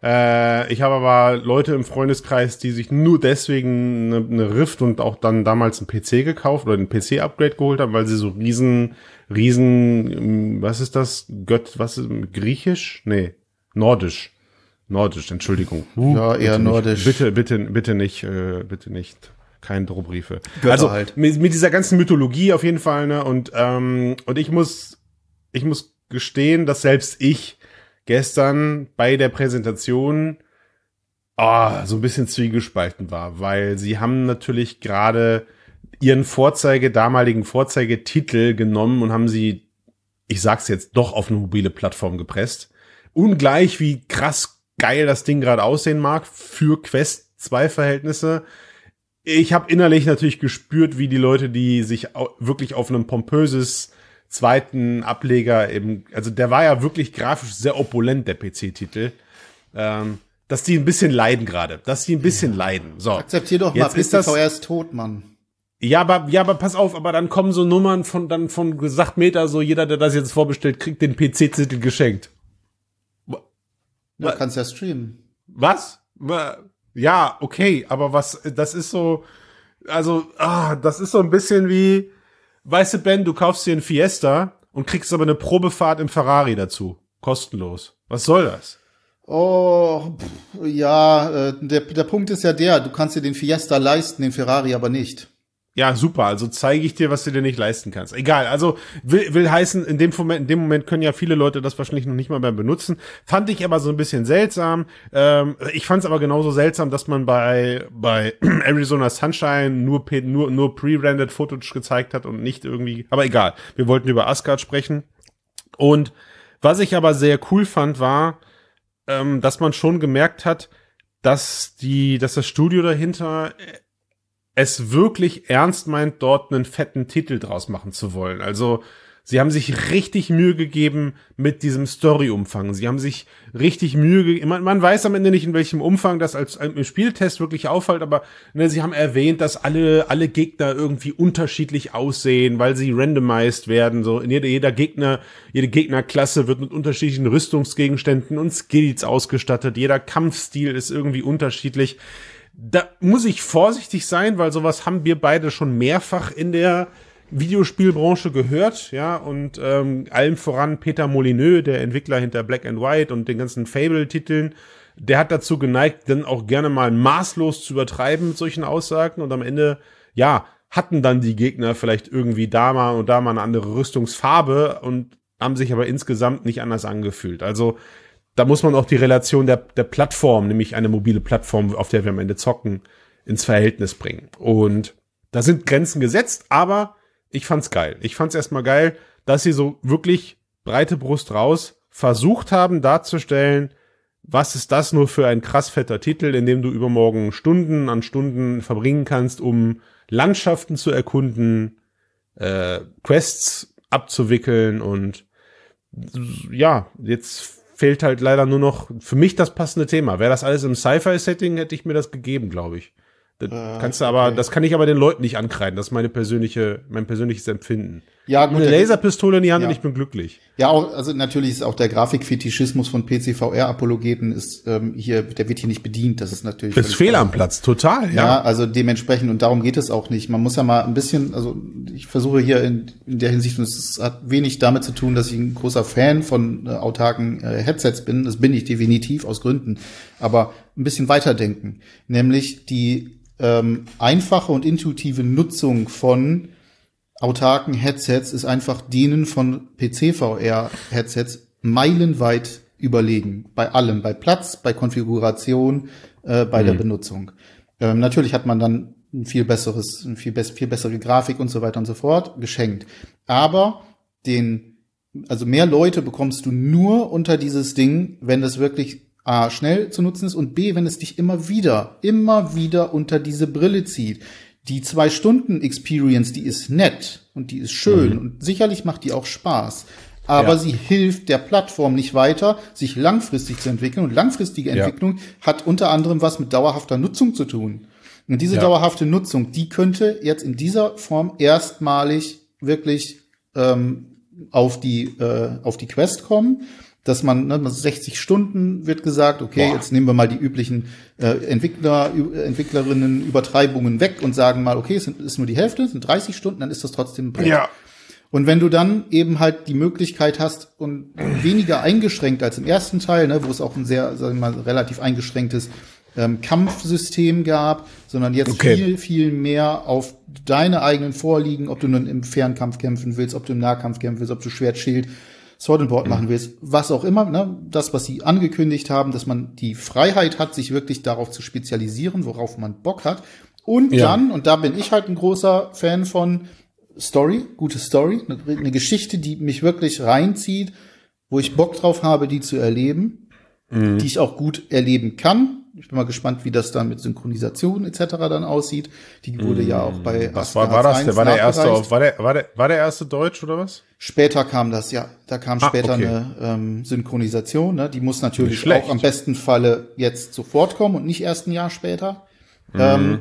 Äh, ich habe aber Leute im Freundeskreis, die sich nur deswegen eine, eine Rift und auch dann damals ein PC gekauft oder ein PC-Upgrade geholt haben, weil sie so riesen, riesen, ähm, was ist das? Gött, was ist, griechisch? Nee, nordisch. Nordisch, Entschuldigung. ja, eher nordisch. Bitte, bitte, bitte nicht, äh, bitte nicht keine Drohbriefe. also halt. mit, mit, dieser ganzen Mythologie auf jeden Fall, ne? Und, ähm, und ich muss, ich muss gestehen, dass selbst ich gestern bei der Präsentation oh, so ein bisschen zwiegespalten war, weil sie haben natürlich gerade ihren Vorzeige, damaligen Vorzeigetitel genommen und haben sie, ich sag's jetzt, doch auf eine mobile Plattform gepresst. Ungleich wie krass geil das Ding gerade aussehen mag für Quest 2 Verhältnisse. Ich habe innerlich natürlich gespürt, wie die Leute, die sich wirklich auf einem pompöses zweiten Ableger eben, also der war ja wirklich grafisch sehr opulent, der PC-Titel. Ähm, dass die ein bisschen leiden gerade, dass die ein bisschen ja. leiden. So. Akzeptier doch Jetzt mal, ist das VR ist tot, Mann. Ja, aber ja, aber pass auf, aber dann kommen so Nummern von dann von gesagt Meter so jeder, der das jetzt vorbestellt, kriegt den PC-Titel geschenkt. Du kannst ja streamen. Was? Ja, okay, aber was das ist so also ah, das ist so ein bisschen wie weißt du, Ben, du kaufst dir einen Fiesta und kriegst aber eine Probefahrt im Ferrari dazu. Kostenlos. Was soll das? Oh, pff, ja, äh, der, der Punkt ist ja der, du kannst dir den Fiesta leisten, den Ferrari aber nicht ja, super. Also zeige ich dir, was du dir nicht leisten kannst. Egal. Also will, will heißen, in dem, Moment, in dem Moment können ja viele Leute das wahrscheinlich noch nicht mal beim Benutzen. Fand ich aber so ein bisschen seltsam. Ähm, ich fand es aber genauso seltsam, dass man bei, bei Arizona Sunshine nur, nur, nur pre-rendered Footage gezeigt hat und nicht irgendwie. Aber egal. Wir wollten über Asgard sprechen. Und was ich aber sehr cool fand, war, ähm, dass man schon gemerkt hat, dass die, dass das Studio dahinter äh, es wirklich ernst meint, dort einen fetten Titel draus machen zu wollen. Also sie haben sich richtig Mühe gegeben mit diesem Story-Umfang. Sie haben sich richtig Mühe gegeben. Man, weiß am Ende nicht, in welchem Umfang das als im Spieltest wirklich auffällt, aber ne, sie haben erwähnt, dass alle, alle Gegner irgendwie unterschiedlich aussehen, weil sie randomized werden. So in jeder, jeder Gegner, jede Gegnerklasse wird mit unterschiedlichen Rüstungsgegenständen und Skills ausgestattet. Jeder Kampfstil ist irgendwie unterschiedlich da muss ich vorsichtig sein, weil sowas haben wir beide schon mehrfach in der Videospielbranche gehört, ja, und ähm, allem voran Peter Molyneux, der Entwickler hinter Black and White und den ganzen Fable-Titeln, der hat dazu geneigt, dann auch gerne mal maßlos zu übertreiben mit solchen Aussagen und am Ende, ja, hatten dann die Gegner vielleicht irgendwie da mal und da mal eine andere Rüstungsfarbe und haben sich aber insgesamt nicht anders angefühlt. Also da muss man auch die Relation der, der Plattform, nämlich eine mobile Plattform, auf der wir am Ende zocken, ins Verhältnis bringen. Und da sind Grenzen gesetzt, aber ich fand's geil. Ich fand's erstmal geil, dass sie so wirklich breite Brust raus versucht haben darzustellen, was ist das nur für ein krass fetter Titel, in dem du übermorgen Stunden an Stunden verbringen kannst, um Landschaften zu erkunden, äh, Quests abzuwickeln und ja, jetzt fehlt halt leider nur noch für mich das passende Thema. Wäre das alles im Sci-Fi-Setting, hätte ich mir das gegeben, glaube ich. Das ah, kannst du aber, okay. das kann ich aber den Leuten nicht ankreiden. Das ist meine persönliche, mein persönliches Empfinden. Ja, gut, Eine Laserpistole in die Hand ja. und ich bin glücklich. Ja, auch, also natürlich ist auch der Grafikfetischismus von PCVR-Apologeten ist ähm, hier, der wird hier nicht bedient. Das ist natürlich. Ist fehl am Platz, total. Ja. ja. also dementsprechend und darum geht es auch nicht. Man muss ja mal ein bisschen, also ich versuche hier in, in der Hinsicht, und es hat wenig damit zu tun, dass ich ein großer Fan von äh, autarken äh, Headsets bin. Das bin ich definitiv aus Gründen. Aber ein bisschen weiterdenken, nämlich die ähm, einfache und intuitive Nutzung von autarken Headsets ist einfach denen von PC-VR-Headsets meilenweit überlegen. Bei allem, bei Platz, bei Konfiguration, äh, bei mhm. der Benutzung. Ähm, natürlich hat man dann ein viel besseres, ein viel, be viel bessere Grafik und so weiter und so fort geschenkt. Aber den, also mehr Leute bekommst du nur unter dieses Ding, wenn das wirklich A, schnell zu nutzen ist und B, wenn es dich immer wieder, immer wieder unter diese Brille zieht die zwei Stunden Experience, die ist nett und die ist schön mhm. und sicherlich macht die auch Spaß. Aber ja. sie hilft der Plattform nicht weiter, sich langfristig zu entwickeln. Und langfristige Entwicklung ja. hat unter anderem was mit dauerhafter Nutzung zu tun. Und diese ja. dauerhafte Nutzung, die könnte jetzt in dieser Form erstmalig wirklich ähm, auf die äh, auf die Quest kommen dass man ne, 60 Stunden wird gesagt, okay, Boah. jetzt nehmen wir mal die üblichen äh, Entwickler, Entwicklerinnen Übertreibungen weg und sagen mal, okay, es sind, ist nur die Hälfte, es sind 30 Stunden, dann ist das trotzdem ein Brett. Ja. Und wenn du dann eben halt die Möglichkeit hast und weniger eingeschränkt als im ersten Teil, ne, wo es auch ein sehr, sagen wir mal, relativ eingeschränktes ähm, Kampfsystem gab, sondern jetzt okay. viel, viel mehr auf deine eigenen Vorliegen, ob du nun im Fernkampf kämpfen willst, ob du im Nahkampf kämpfen willst, ob du Schwert, Schild, Sword and Board mhm. machen willst, was auch immer, ne? das, was sie angekündigt haben, dass man die Freiheit hat, sich wirklich darauf zu spezialisieren, worauf man Bock hat. Und ja. dann, und da bin ich halt ein großer Fan von Story, gute Story, ne, eine, Geschichte, die mich wirklich reinzieht, wo ich Bock drauf habe, die zu erleben, mhm. die ich auch gut erleben kann, ich bin mal gespannt, wie das dann mit Synchronisation etc. dann aussieht. Die wurde mm. ja auch bei hm, Was war, war das? Der war der erste auf, war der, war der, war der erste Deutsch oder was? Später kam das, ja. Da kam ah, später okay. eine ähm, Synchronisation. Ne? Die muss natürlich auch am besten Falle jetzt sofort kommen und nicht erst ein Jahr später. Mm. Ähm,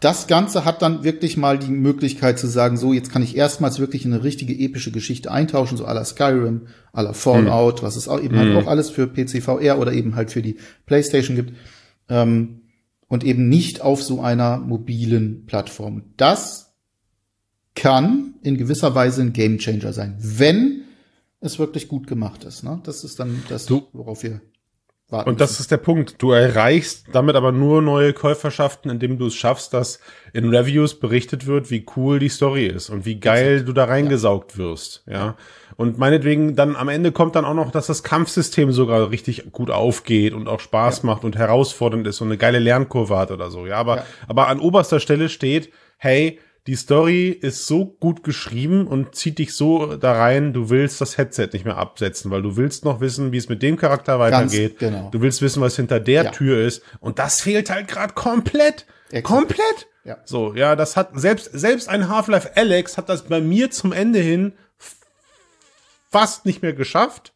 das Ganze hat dann wirklich mal die Möglichkeit zu sagen, so, jetzt kann ich erstmals wirklich eine richtige epische Geschichte eintauschen, so à la Skyrim, à la Fallout, mhm. was es auch eben halt mhm. halt auch alles für PCVR oder eben halt für die Playstation gibt. Ähm, und eben nicht auf so einer mobilen Plattform. Das kann in gewisser Weise ein Gamechanger sein, wenn es wirklich gut gemacht ist. Ne? Das ist dann das, du, worauf wir warten. Und das ist der Punkt. Du erreichst damit aber nur neue Käuferschaften, indem du es schaffst, dass in Reviews berichtet wird, wie cool die Story ist und wie geil Exakt. du da reingesaugt ja. wirst. Ja. Und meinetwegen dann am Ende kommt dann auch noch, dass das Kampfsystem sogar richtig gut aufgeht und auch Spaß ja. macht und herausfordernd ist und eine geile Lernkurve hat oder so. Ja, aber, ja. aber an oberster Stelle steht, hey, die Story ist so gut geschrieben und zieht dich so da rein, du willst das Headset nicht mehr absetzen, weil du willst noch wissen, wie es mit dem Charakter weitergeht. Ganz genau. Du willst wissen, was hinter der ja. Tür ist. Und das fehlt halt gerade komplett. Exakt. Komplett. Ja. So, ja, das hat selbst, selbst ein Half-Life Alex hat das bei mir zum Ende hin fast nicht mehr geschafft.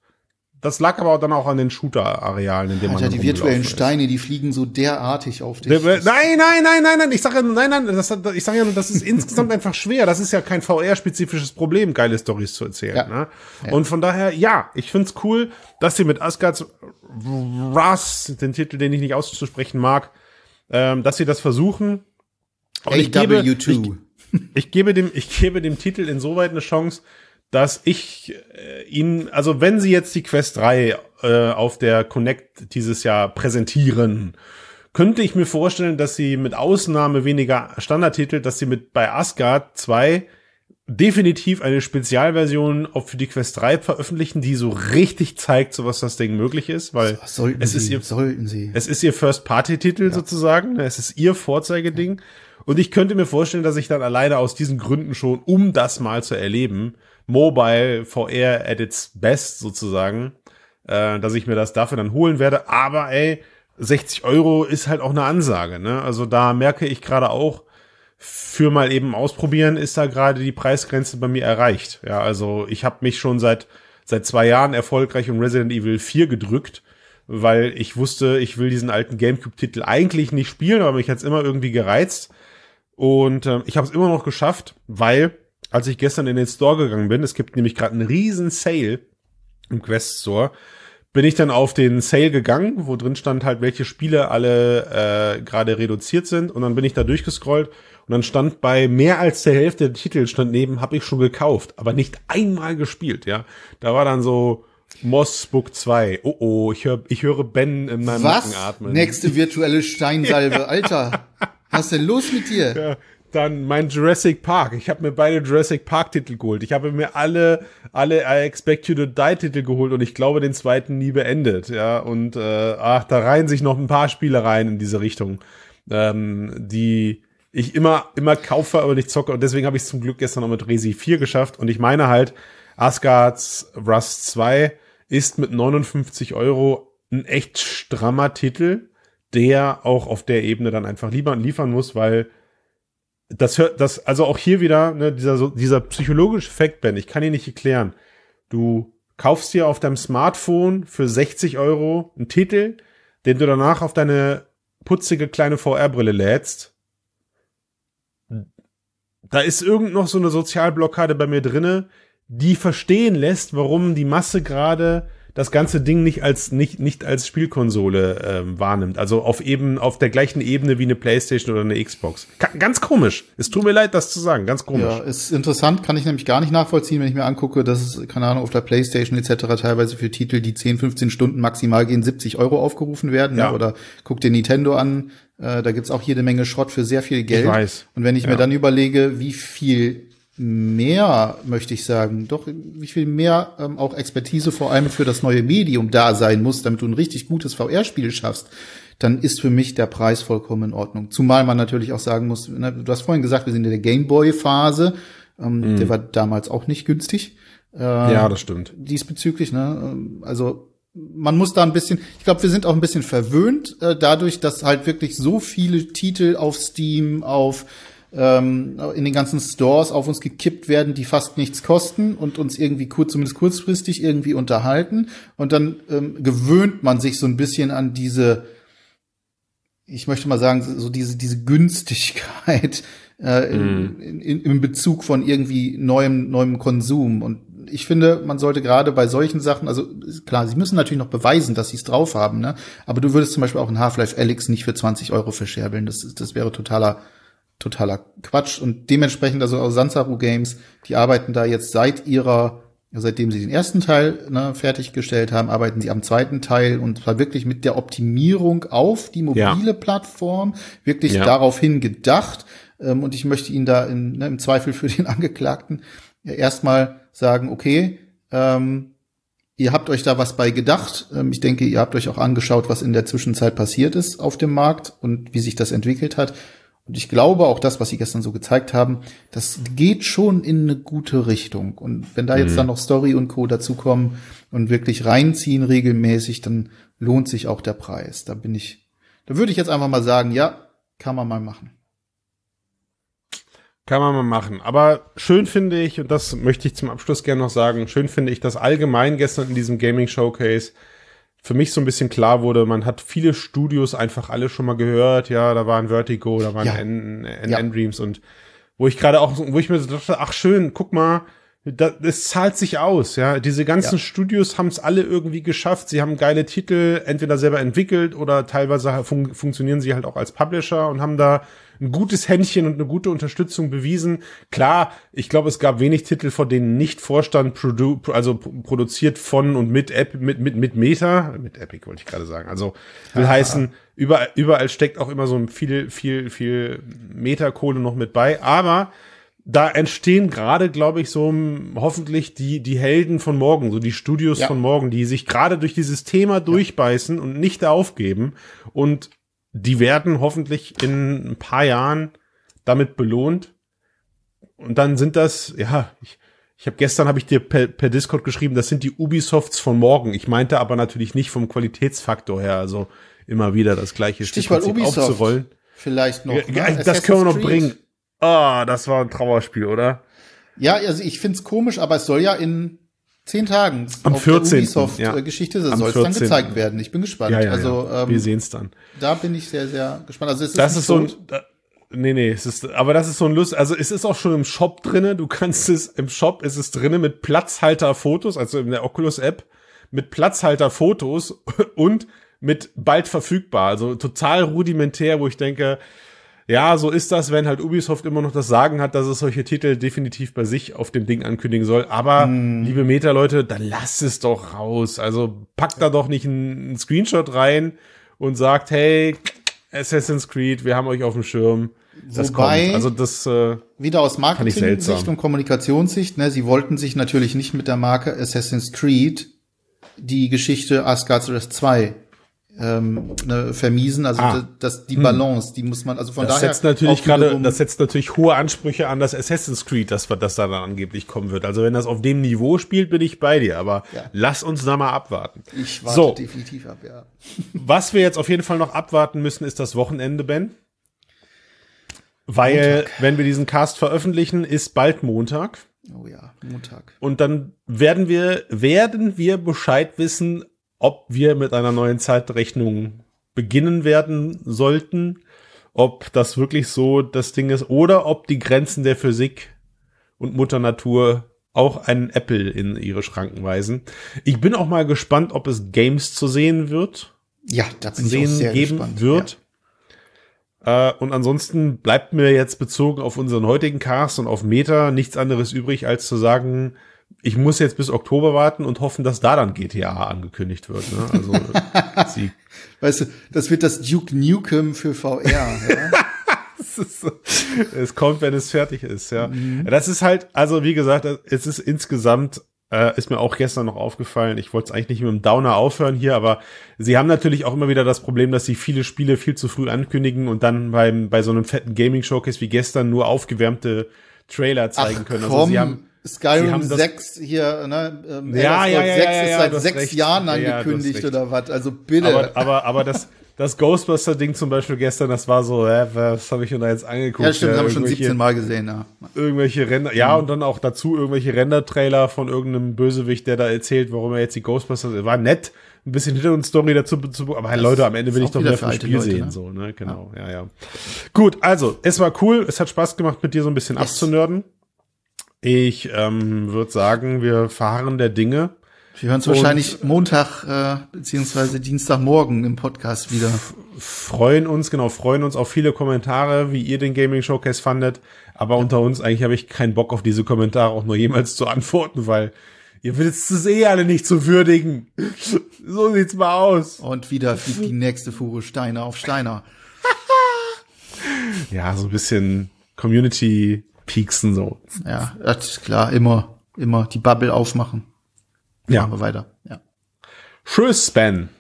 Das lag aber dann auch an den Shooter-Arealen, in dem Alter, Ja, die virtuellen ist. Steine, die fliegen so derartig auf dich. Nein, nein, nein, nein, nein. Ich sage ja, nein, nein. Das, ich sag ja nur, das ist insgesamt einfach schwer. Das ist ja kein VR-spezifisches Problem, geile Stories zu erzählen. Ja. Ne? Ja. Und von daher, ja, ich find's cool, dass sie mit Asgards Ras, den Titel, den ich nicht auszusprechen mag, ähm, dass sie das versuchen. Und ich gebe, ich, ich gebe dem, ich gebe dem Titel insoweit eine Chance, dass ich äh, ihn, also wenn sie jetzt die Quest 3 äh, auf der Connect dieses Jahr präsentieren, könnte ich mir vorstellen, dass sie mit Ausnahme weniger Standardtitel, dass sie mit bei Asgard 2 definitiv eine Spezialversion auch für die Quest 3 veröffentlichen, die so richtig zeigt, so was das Ding möglich ist, weil sollten es sie, ist ihr sollten sie. Es ist ihr First Party Titel ja. sozusagen, es ist ihr Vorzeigeding ja. und ich könnte mir vorstellen, dass ich dann alleine aus diesen Gründen schon, um das mal zu erleben, Mobile VR at its best sozusagen, äh, dass ich mir das dafür dann holen werde. Aber ey, 60 Euro ist halt auch eine Ansage. Ne? Also da merke ich gerade auch, für mal eben ausprobieren ist da gerade die Preisgrenze bei mir erreicht. Ja, also ich habe mich schon seit seit zwei Jahren erfolgreich um Resident Evil 4 gedrückt, weil ich wusste, ich will diesen alten GameCube-Titel eigentlich nicht spielen, aber mich hat's immer irgendwie gereizt. Und äh, ich habe es immer noch geschafft, weil als ich gestern in den Store gegangen bin, es gibt nämlich gerade einen riesen Sale im Quest Store, bin ich dann auf den Sale gegangen, wo drin stand halt, welche Spiele alle äh, gerade reduziert sind. Und dann bin ich da durchgescrollt und dann stand bei mehr als der Hälfte der Titel stand neben, habe ich schon gekauft, aber nicht einmal gespielt, ja. Da war dann so Moss Book 2. Oh oh, ich, hör, ich höre Ben in meinem Was? Nacken atmen. Nächste virtuelle Steinsalve, Alter. Was ist denn los mit dir? Ja. Dann mein Jurassic Park. Ich habe mir beide Jurassic Park Titel geholt. Ich habe mir alle alle I Expect You to Die Titel geholt und ich glaube den zweiten nie beendet. Ja und äh, ach, da reihen sich noch ein paar Spiele rein in diese Richtung, ähm, die ich immer immer kaufe, aber nicht zocke und deswegen habe ich es zum Glück gestern noch mit Resi 4 geschafft und ich meine halt Asgards Rust 2 ist mit 59 Euro ein echt strammer Titel, der auch auf der Ebene dann einfach liefern, liefern muss, weil das hört, das, also auch hier wieder, ne, dieser, so, dieser psychologische Effekt, Ben, ich kann ihn nicht erklären. Du kaufst dir auf deinem Smartphone für 60 Euro einen Titel, den du danach auf deine putzige kleine VR-Brille lädst. Da ist irgend noch so eine Sozialblockade bei mir drinne, die verstehen lässt, warum die Masse gerade das ganze Ding nicht als nicht nicht als Spielkonsole ähm, wahrnimmt, also auf eben auf der gleichen Ebene wie eine PlayStation oder eine Xbox. Ka ganz komisch. Es tut mir leid, das zu sagen, ganz komisch. Ja, ist interessant, kann ich nämlich gar nicht nachvollziehen, wenn ich mir angucke, dass es, keine Ahnung auf der PlayStation etc. teilweise für Titel, die 10, 15 Stunden maximal gehen, 70 Euro aufgerufen werden. Ne? Ja. Oder guck dir Nintendo an, äh, da gibt's auch jede Menge Schrott für sehr viel Geld. Ich weiß. Und wenn ich ja. mir dann überlege, wie viel mehr, möchte ich sagen, doch wie viel mehr ähm, auch Expertise vor allem für das neue Medium da sein muss, damit du ein richtig gutes VR-Spiel schaffst, dann ist für mich der Preis vollkommen in Ordnung. Zumal man natürlich auch sagen muss, ne, du hast vorhin gesagt, wir sind in der Gameboy-Phase, ähm, mhm. der war damals auch nicht günstig. Äh, ja, das stimmt. Diesbezüglich, ne? Ähm, also man muss da ein bisschen, ich glaube, wir sind auch ein bisschen verwöhnt äh, dadurch, dass halt wirklich so viele Titel auf Steam, auf ähm, in den ganzen Stores auf uns gekippt werden, die fast nichts kosten und uns irgendwie kurz, zumindest kurzfristig irgendwie unterhalten. Und dann ähm, gewöhnt man sich so ein bisschen an diese, ich möchte mal sagen, so diese, diese Günstigkeit äh, mhm. in, in, in Bezug von irgendwie neuem, neuem Konsum. Und ich finde, man sollte gerade bei solchen Sachen, also klar, sie müssen natürlich noch beweisen, dass sie es drauf haben, ne? Aber du würdest zum Beispiel auch ein Half-Life Alyx nicht für 20 Euro verscherbeln. Das, das wäre totaler totaler Quatsch. Und dementsprechend, also auch Sansaru Games, die arbeiten da jetzt seit ihrer, seitdem sie den ersten Teil ne, fertiggestellt haben, arbeiten sie am zweiten Teil und zwar wirklich mit der Optimierung auf die mobile ja. Plattform, wirklich ja. daraufhin gedacht. Ähm, und ich möchte Ihnen da in, ne, im Zweifel für den Angeklagten ja, erstmal sagen, okay, ähm, ihr habt euch da was bei gedacht. Ähm, ich denke, ihr habt euch auch angeschaut, was in der Zwischenzeit passiert ist auf dem Markt und wie sich das entwickelt hat. Und ich glaube auch das, was sie gestern so gezeigt haben, das geht schon in eine gute Richtung. Und wenn da jetzt mhm. dann noch Story und Co. dazukommen und wirklich reinziehen regelmäßig, dann lohnt sich auch der Preis. Da bin ich, da würde ich jetzt einfach mal sagen, ja, kann man mal machen. Kann man mal machen. Aber schön finde ich, und das möchte ich zum Abschluss gerne noch sagen, schön finde ich, dass allgemein gestern in diesem Gaming Showcase für mich so ein bisschen klar wurde, man hat viele Studios einfach alle schon mal gehört. Ja, da waren Vertigo, da waren ja. N-Dreams ja. und wo ich gerade auch, wo ich mir so dachte, ach schön, guck mal, das, das zahlt sich aus, ja. Diese ganzen ja. Studios haben es alle irgendwie geschafft. Sie haben geile Titel entweder selber entwickelt oder teilweise fun funktionieren sie halt auch als Publisher und haben da ein gutes Händchen und eine gute Unterstützung bewiesen. Klar, ich glaube, es gab wenig Titel, vor denen nicht Vorstand, produ also produziert von und mit, App, mit, mit, mit Meta, mit Epic wollte ich gerade sagen. Also will Aha. heißen, überall, überall steckt auch immer so viel, viel, viel Meta-Kohle noch mit bei. Aber da entstehen gerade, glaube ich, so hoffentlich die, die Helden von morgen, so die Studios ja. von morgen, die sich gerade durch dieses Thema durchbeißen ja. und nicht aufgeben und die werden hoffentlich in ein paar Jahren damit belohnt. Und dann sind das, ja, ich, ich habe gestern habe ich dir per, per, Discord geschrieben, das sind die Ubisofts von morgen. Ich meinte aber natürlich nicht vom Qualitätsfaktor her, also immer wieder das gleiche Stichwort Ubisoft aufzurollen. Vielleicht noch. Ja, ne? Das können wir noch bringen. Ah, oh, das war ein Trauerspiel, oder? Ja, also ich find's komisch, aber es soll ja in zehn Tagen am auf 14. Ubisoft-Geschichte ja. soll es dann gezeigt werden. Ich bin gespannt. Ja, ja, also ähm, wir sehen es dann. Da bin ich sehr, sehr gespannt. Also es ist das ist so ein, da, nee, nee, es ist, aber das ist so ein Lust. Also es ist auch schon im Shop drinne. Du kannst es im Shop ist es drinne mit Platzhalterfotos, also in der Oculus-App mit Platzhalterfotos und mit bald verfügbar. Also total rudimentär, wo ich denke, ja, so ist das, wenn halt Ubisoft immer noch das Sagen hat, dass es solche Titel definitiv bei sich auf dem Ding ankündigen soll. Aber, mm. liebe Meta-Leute, dann lasst es doch raus. Also packt da doch nicht einen Screenshot rein und sagt, hey, Assassin's Creed, wir haben euch auf dem Schirm. Das Wobei, kommt. Also das äh, wieder aus Marketing-Sicht und Kommunikationssicht, ne, sie wollten sich natürlich nicht mit der Marke Assassin's Creed die Geschichte Asgard's Rest 2 ähm, ne, vermiesen. Also ah. das, das, die hm. Balance, die muss man, also von das daher. Setzt natürlich gerade, das setzt natürlich hohe Ansprüche an das Assassin's Creed, dass das da dann angeblich kommen wird. Also wenn das auf dem Niveau spielt, bin ich bei dir. Aber ja. lass uns da mal abwarten. Ich warte so. definitiv ab, ja. Was wir jetzt auf jeden Fall noch abwarten müssen, ist das Wochenende, Ben. Weil, Montag. wenn wir diesen Cast veröffentlichen, ist bald Montag. Oh ja, Montag. Und dann werden wir, werden wir Bescheid wissen, ob wir mit einer neuen Zeitrechnung beginnen werden sollten, ob das wirklich so das Ding ist oder ob die Grenzen der Physik und Mutter Natur auch einen Apple in ihre Schranken weisen. Ich bin auch mal gespannt, ob es Games zu sehen wird. Ja, da bin sehen ich auch sehr geben gespannt. wird. Ja. Äh, und ansonsten bleibt mir jetzt bezogen auf unseren heutigen Cast und auf Meta nichts anderes übrig, als zu sagen, ich muss jetzt bis Oktober warten und hoffen, dass da dann GTA angekündigt wird. Ne? Also, sie weißt du, das wird das Duke Nukem für VR. ja? es kommt, wenn es fertig ist, ja. Mhm. Das ist halt, also wie gesagt, es ist insgesamt, äh, ist mir auch gestern noch aufgefallen, ich wollte es eigentlich nicht mit dem Downer aufhören hier, aber sie haben natürlich auch immer wieder das Problem, dass sie viele Spiele viel zu früh ankündigen und dann beim, bei so einem fetten Gaming-Showcase wie gestern nur aufgewärmte Trailer zeigen Ach, können. Also komm. sie haben Skyrim 6 hier, ne? Ähm, ja, ja, ja, 6 ja, ja, ist seit sechs recht. Jahren angekündigt oder was. Also bitte. Aber, aber, aber das, das Ghostbuster-Ding zum Beispiel gestern, das war so, äh, was habe ich denn da jetzt angeguckt? Ja, stimmt, ja, haben ich schon 17 Mal gesehen, ja. Irgendwelche Render, ja, mhm. und dann auch dazu irgendwelche Render-Trailer von irgendeinem Bösewicht, der da erzählt, warum er jetzt die Ghostbusters, war nett, ein bisschen Hintergrundstory dazu, zu aber hey, Leute, am Ende will ich doch wieder vom Spiel Leute, sehen, ne? so, ne, genau, ja. ja, ja. Gut, also, es war cool, es hat Spaß gemacht, mit dir so ein bisschen yes. abzunörden. Ich ähm, würde sagen, wir fahren der Dinge. Wir hören es wahrscheinlich Montag äh, beziehungsweise Dienstagmorgen im Podcast wieder. Freuen uns, genau, freuen uns auf viele Kommentare, wie ihr den Gaming Showcase fandet. Aber ja. unter uns eigentlich habe ich keinen Bock auf diese Kommentare auch nur jemals zu antworten, weil ihr willst es eh alle nicht zu würdigen. so sieht's mal aus. Und wieder fliegt die nächste Fuhre Steiner auf Steiner. ja, so ein bisschen Community pieksen so. Ja, das ist klar, immer, immer die Bubble aufmachen. Ja. aber weiter. Ja. Tschüss, Ben.